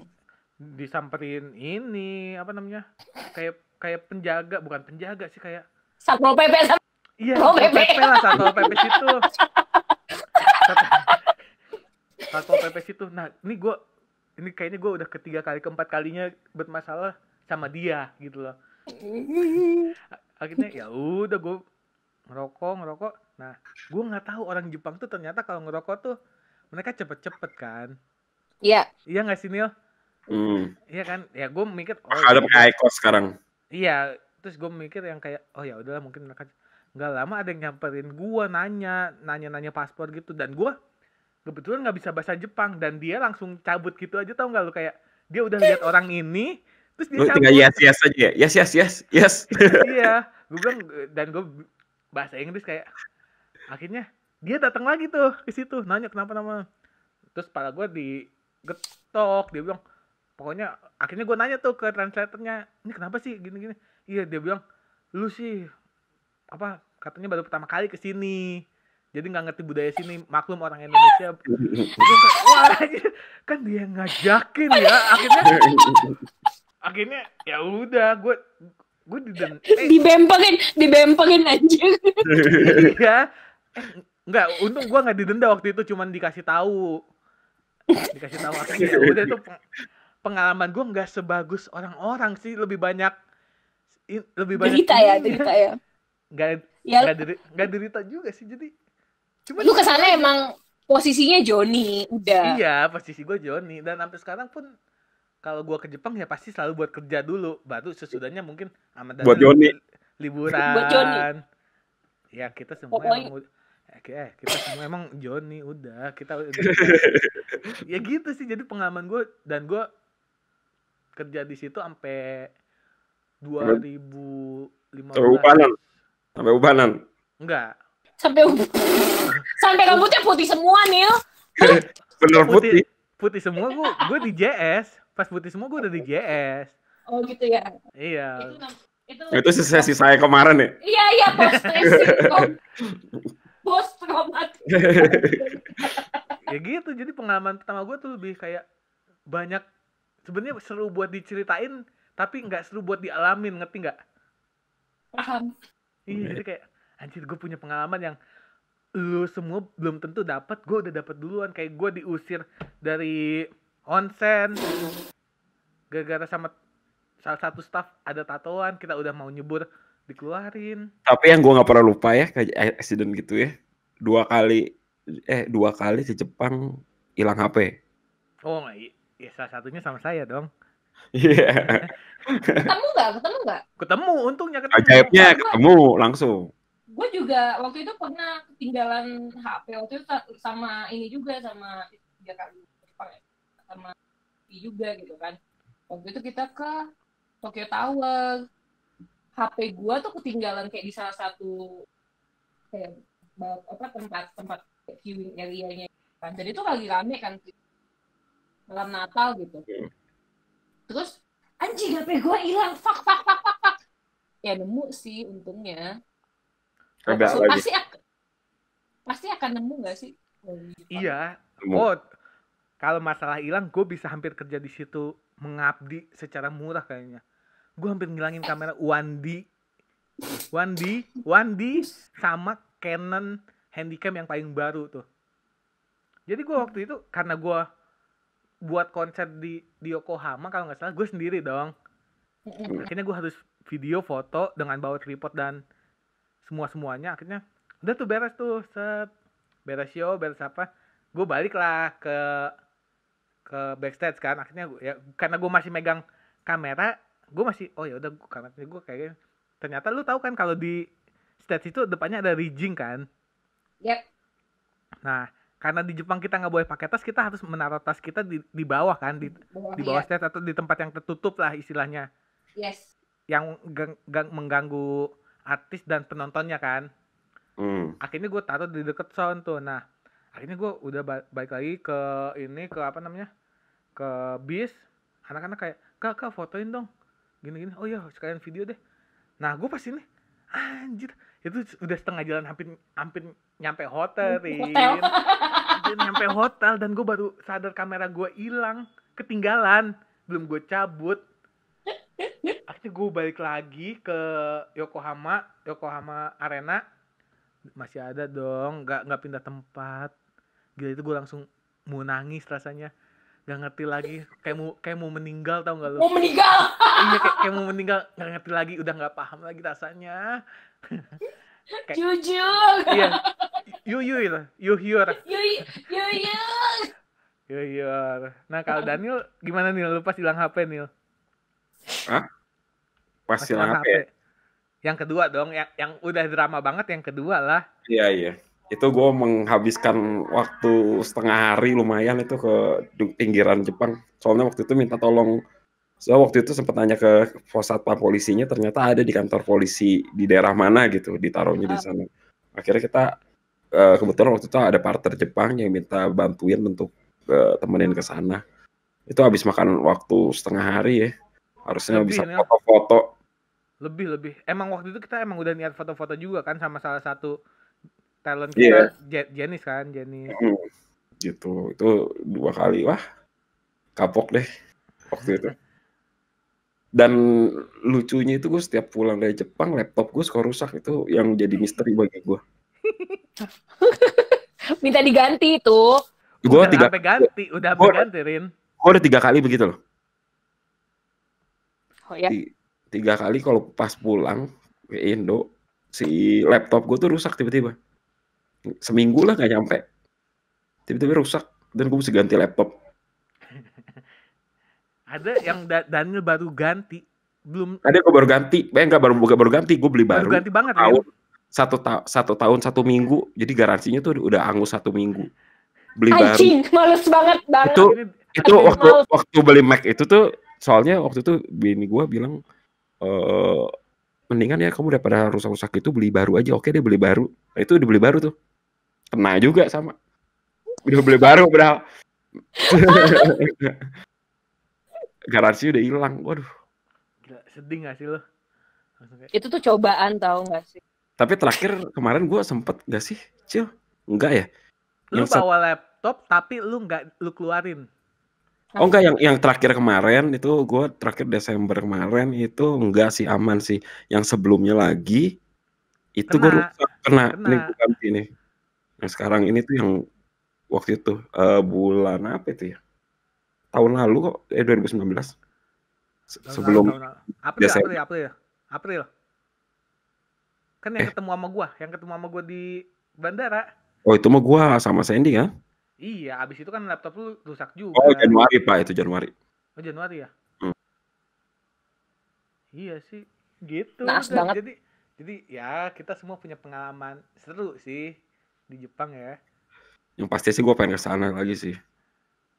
disamperin ini apa namanya? Kayak kayak penjaga, bukan penjaga sih kayak Satpol PP. Iya, Satpol PP lah Satpol PP situ. Satpol PP situ. Nah, ini gue ini kayaknya gue udah ketiga kali keempat kalinya bermasalah sama dia gitu loh akhirnya ya udah gue ngerokok ngerokok nah gue nggak tahu orang Jepang tuh ternyata kalau ngerokok tuh mereka cepet-cepet kan iya iya nggak sih Nil Hmm. Iya kan? Ya gue mikir oh, ada ya pakai iPod sekarang. Iya, terus gue mikir yang kayak oh ya udahlah mungkin mereka nggak lama ada yang nyamperin gue nanya nanya nanya paspor gitu dan gue kebetulan nggak bisa bahasa Jepang dan dia langsung cabut gitu aja tau nggak lu kayak dia udah lihat orang ini terus dia tinggal yes yes aja ya yes yes yes yes iya gue bilang dan gue bahasa Inggris kayak akhirnya dia datang lagi tuh ke situ nanya kenapa nama terus pada gue di digetok dia bilang pokoknya akhirnya gue nanya tuh ke translatornya ini kenapa sih gini gini iya dia bilang lu sih apa katanya baru pertama kali ke sini jadi nggak ngerti budaya sini maklum orang Indonesia wah kan dia ngajakin ya akhirnya akhirnya ya udah gue gue di eh. di dibempengin aja iya eh, nggak untung gue nggak didenda waktu itu cuman dikasih tahu dikasih tahu akhirnya ya udah itu pengalaman gue nggak sebagus orang-orang sih lebih banyak lebih banyak derita ya derita ya nggak ya, nggak deri, nggak derita juga sih jadi cuma lu kesana emang posisinya Joni udah iya posisi gue Joni dan sampai sekarang pun kalau gua ke Jepang ya pasti selalu buat kerja dulu baru sesudahnya mungkin amat buat Joni liburan buat Joni ya kita semua oh, emang ya, eh, kita semua emang Joni udah kita ya gitu sih jadi pengalaman gue dan gue kerja di situ sampai 2015 sampai ubanan sampai ubanan enggak sampai sampai rambutnya putih semua Nil bener putih putih, putih semua gue gue di JS pas putih semua gue udah di GS oh gitu ya iya itu itu, itu sesi saya kemarin ya iya iya post post traumatik ya gitu jadi pengalaman pertama gue tuh lebih kayak banyak sebenarnya seru buat diceritain tapi nggak seru buat dialamin ngerti nggak paham iya jadi kayak anjir gue punya pengalaman yang lu semua belum tentu dapat gue udah dapat duluan kayak gue diusir dari onsen gara-gara sama salah satu staff ada tatoan kita udah mau nyebur dikeluarin tapi yang gue nggak pernah lupa ya kayak accident gitu ya dua kali eh dua kali ke Jepang hilang HP oh iya, salah satunya sama saya dong Iya. Yeah. ketemu nggak? Ketemu nggak? Ketemu, untungnya ketemu. Ajaibnya ketemu langsung. Gue juga waktu itu pernah ketinggalan HP waktu itu sama ini juga sama tiga kali sama juga gitu kan waktu itu kita ke Tokyo Tower HP gua tuh ketinggalan kayak di salah satu kayak apa tempat tempat viewing area-nya kan jadi tuh lagi rame kan malam Natal gitu iya. terus anjing HP gua hilang fak fak fak fak fak ya nemu sih untungnya Agak pasti, lagi. pasti akan pasti akan nemu gak sih iya. oh, iya oh kalau masalah hilang gue bisa hampir kerja di situ mengabdi secara murah kayaknya gue hampir ngilangin kamera Wandi Wandi Wandi sama Canon handycam yang paling baru tuh jadi gue waktu itu karena gue buat konser di di Yokohama kalau nggak salah gue sendiri dong akhirnya gue harus video foto dengan bawa tripod dan semua semuanya akhirnya udah tuh beres tuh set beres show beres apa gue balik lah ke ke backstage kan akhirnya ya karena gue masih megang kamera gue masih oh ya udah kameranya gue kayak gini. ternyata lu tahu kan kalau di stage itu depannya ada rigging kan yep. Ya. nah karena di Jepang kita nggak boleh pakai tas kita harus menaruh tas kita di, di bawah kan di bawah, di bawah iya. stage atau di tempat yang tertutup lah istilahnya yes yang gang, gang, mengganggu artis dan penontonnya kan mm. akhirnya gue taruh di deket sound tuh nah akhirnya gue udah ba balik lagi ke ini ke apa namanya ke bis anak-anak kayak kak kak fotoin dong gini-gini oh iya sekalian video deh nah gue pas ini anjir itu udah setengah jalan hampir hampir nyampe hotel, hampir nyampe hotel dan gue baru sadar kamera gue hilang ketinggalan belum gue cabut akhirnya gue balik lagi ke Yokohama Yokohama Arena masih ada dong nggak nggak pindah tempat gila itu gue langsung mau nangis rasanya gak ngerti lagi kayak mau kayak mau meninggal tau gak lu mau meninggal iya kayak, kayak mau meninggal gak ngerti lagi udah nggak paham lagi rasanya kayak, jujur iya yuyur yuyur yuyur yuyur nah kalau Daniel gimana nih lu pas hilang HP Nil Hah? pas, pas hilang HP. HP yang kedua dong yang yang udah drama banget yang kedua lah iya iya itu gue menghabiskan waktu setengah hari lumayan itu ke pinggiran Jepang soalnya waktu itu minta tolong so waktu itu sempat nanya ke satpam polisinya ternyata ada di kantor polisi di daerah mana gitu ditaruhnya di ah. sana akhirnya kita eh, kebetulan waktu itu ada partner Jepang yang minta bantuin untuk eh, temenin ke sana itu habis makan waktu setengah hari ya harusnya lebih, bisa ya. foto-foto lebih lebih emang waktu itu kita emang udah niat foto-foto juga kan sama salah satu talent iya. kita yeah. Janis kan Janis gitu itu dua kali wah kapok deh waktu itu dan lucunya itu gue setiap pulang dari Jepang laptop gue suka rusak itu yang jadi misteri bagi gue minta diganti itu gue tiga ganti udah gua, ganti Rin gue udah tiga kali begitu loh oh, ya? tiga, tiga kali kalau pas pulang ke Indo si laptop gue tuh rusak tiba-tiba seminggu lah nggak nyampe tiba-tiba rusak dan gue mesti ganti laptop ada yang da Daniel baru ganti belum ada gue baru ganti eh, nggak baru baru ganti gue beli baru, baru ganti banget tahun, ya? satu ta satu tahun satu minggu jadi garansinya tuh udah angus satu minggu beli Anjing, baru males banget banget itu itu waktu males. waktu beli Mac itu tuh soalnya waktu itu bini gue bilang e, mendingan ya kamu daripada rusak-rusak itu beli baru aja oke deh beli baru nah, itu dibeli baru tuh kena juga sama udah beli baru berapa garansi udah hilang waduh sedih gak sih lo itu tuh cobaan tau gak sih tapi terakhir kemarin gue sempet gak sih cil enggak ya lu yang bawa laptop tapi lu nggak lu keluarin Oh enggak yang yang terakhir kemarin itu gue terakhir Desember kemarin itu enggak sih aman sih. Yang sebelumnya lagi itu gue kena, kena. nih gue ganti nih. Nah sekarang ini tuh yang waktu itu uh, bulan apa itu ya? Tahun lalu kok eh 2019. Se tahun sebelum April, Desember. April, ya, April, ya? April. Kan yang eh. ketemu sama gua, yang ketemu sama gua di bandara. Oh, itu mah gua sama Sandy ya Iya, abis itu kan laptop lu rusak juga. Oh, Januari, Pak, itu Januari. Oh, Januari ya? Hmm. Iya sih, gitu. Nah, Jadi jadi ya kita semua punya pengalaman seru sih di Jepang ya. Yang pasti sih gue pengen ke sana lagi sih.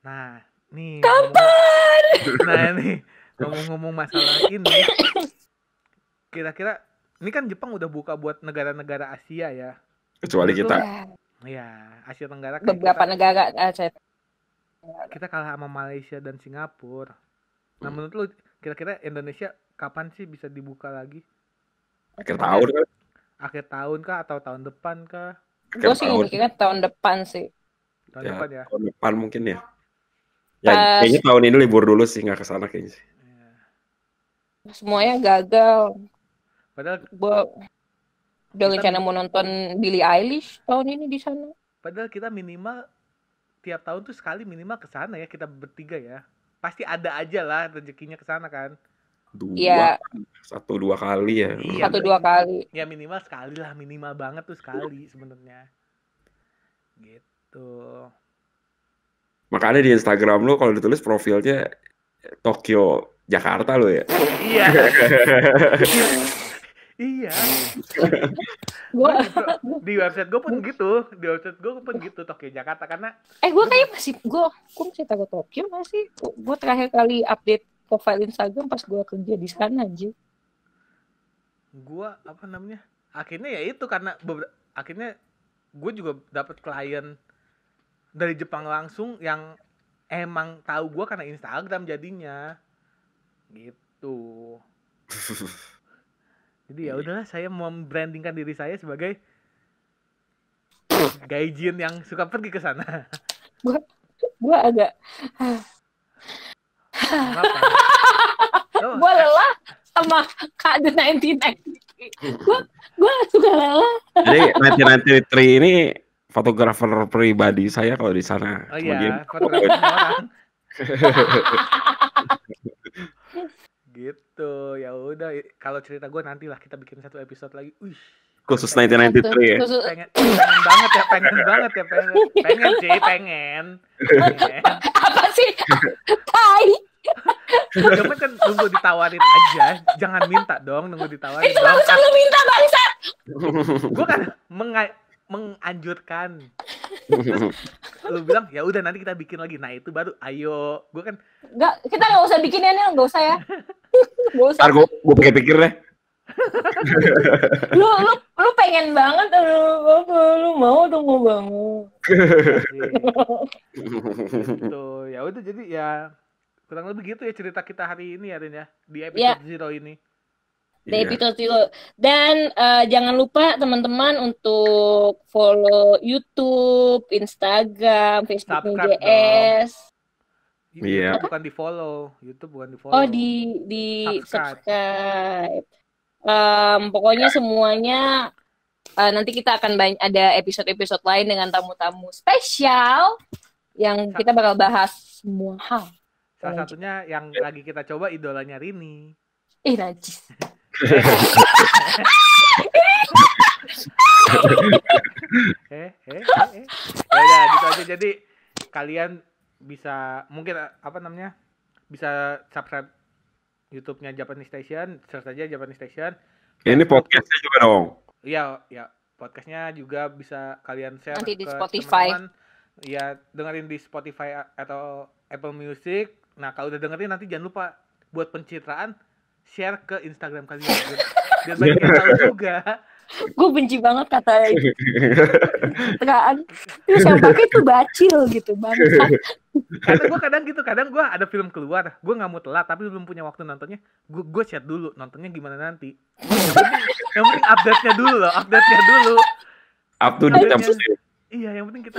Nah, nih. Kapan? Nah, ini ngomong-ngomong masalah ini. Kira-kira ini kan Jepang udah buka buat negara-negara Asia ya. Kecuali kita. Iya, iya Asia Tenggara kan beberapa kita, negara eh, Asia. Kita kalah sama Malaysia dan Singapura. Nah, hmm. menurut lu kira-kira Indonesia kapan sih bisa dibuka lagi? Akhir tahun kan? Akhir tahun kah atau tahun depan kah? gue sih mikirnya tahun depan sih tahun ya, depan ya tahun depan mungkin ya ya kayaknya tahun ini libur dulu sih nggak kesana kayaknya sih semuanya gagal padahal gue udah rencana mau nonton Billie Eilish tahun ini di sana padahal kita minimal tiap tahun tuh sekali minimal kesana ya kita bertiga ya pasti ada aja lah rezekinya kesana kan dua ya. satu dua kali ya iya. satu dua kali ya minimal sekali lah minimal banget tuh sekali sebenarnya gitu makanya di Instagram lo kalau ditulis profilnya Tokyo Jakarta lo ya iya iya gua di website gue pun gitu di website gue pun gitu Tokyo Jakarta karena eh gue kayak masih gue gue masih tahu Tokyo masih gue terakhir kali update profile Instagram pas gue kerja di sana aja. gue apa namanya akhirnya ya itu karena akhirnya gue juga dapat klien dari Jepang langsung yang emang tahu gue karena Instagram jadinya gitu jadi ya udahlah saya membrandingkan diri saya sebagai gaijin yang suka pergi ke sana gue gue agak ah, gue lelah sama Kak The 1993. Gue gue suka lelah. Jadi 1993 ini fotografer pribadi saya kalau di sana. Oh iya, fotografer orang. gitu ya udah kalau cerita gue nanti lah kita bikin satu episode lagi Uish. khusus 1993 ya khusus... pengen, banget ya pengen banget ya pengen pengen sih pengen, pengen. apa sih tai Cuman kan nunggu ditawarin aja, jangan minta dong nunggu ditawarin. Itu eh, kenapa lu minta bangsa? Gue kan meng menganjurkan. lu bilang ya udah nanti kita bikin lagi. Nah itu baru ayo. Gue kan Gak, kita nggak usah bikin ya nih nggak usah ya. Gak usah. Ntar gue gue pikir-pikir deh. lu lu lu pengen banget lu apa lu mau dong mau bangun. Iya Tuh Ya udah jadi ya Kurang lebih gitu ya cerita kita hari ini ya Rin ya di ya. episode yeah. zero ini. Di yeah. episode zero. Dan uh, jangan lupa teman-teman untuk follow YouTube, Instagram, Facebook JS. Iya. Yeah. Bukan di follow, YouTube bukan di follow. Oh di di subscribe. subscribe. Um, pokoknya semuanya uh, nanti kita akan banyak ada episode-episode lain dengan tamu-tamu spesial yang kita bakal bahas semua hal. Salah satunya yang lagi kita coba idolanya Rini. Ih, najis. eh, eh, eh, Udah gitu aja. Jadi kalian bisa mungkin apa namanya? Bisa subscribe YouTube-nya Japanese Station, search aja Japanese Station. Ini podcastnya juga dong. Iya, ya podcastnya juga bisa kalian share Nanti di ke Spotify. Iya, dengerin di Spotify atau Apple Music Nah, kalau udah dengerin nanti jangan lupa buat pencitraan share ke Instagram kalian. Biar banyak yang tahu juga. Gue benci banget kata pencitraan. Terus yang pakai itu bacil gitu, banget Karena gue kadang gitu, kadang gue ada film keluar, gue nggak mau telat, tapi belum punya waktu nontonnya, gue gue chat dulu, nontonnya gimana nanti. Yang penting, yang penting update-nya dulu loh, update-nya dulu. Up to date. Iya, yang penting kita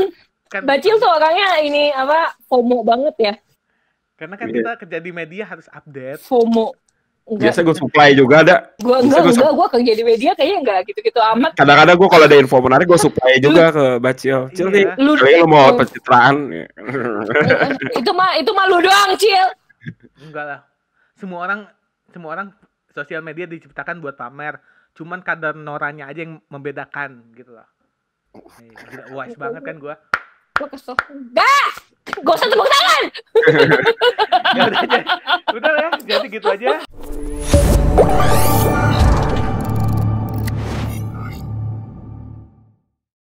kan. Bacil tuh orangnya ini apa FOMO banget ya. Karena kan yeah. kita kerja di media harus update. FOMO. Enggak. Biasa gue supply juga ada. Gue enggak, gue enggak, gue kerja di media kayaknya enggak gitu-gitu amat. Kadang-kadang gue kalau ada info menarik gue iya. supply juga ke Bacil. Cil iya. nih, lu, lu mau pencitraan. Eh, eh, itu mah itu mah lu doang, Cil. Enggak lah. Semua orang semua orang sosial media diciptakan buat pamer. Cuman kadar noranya aja yang membedakan gitu loh. Eh, gila, wise banget kan gue gue kesel bah gak usah tepuk tangan ya udah aja udah ya jadi gitu aja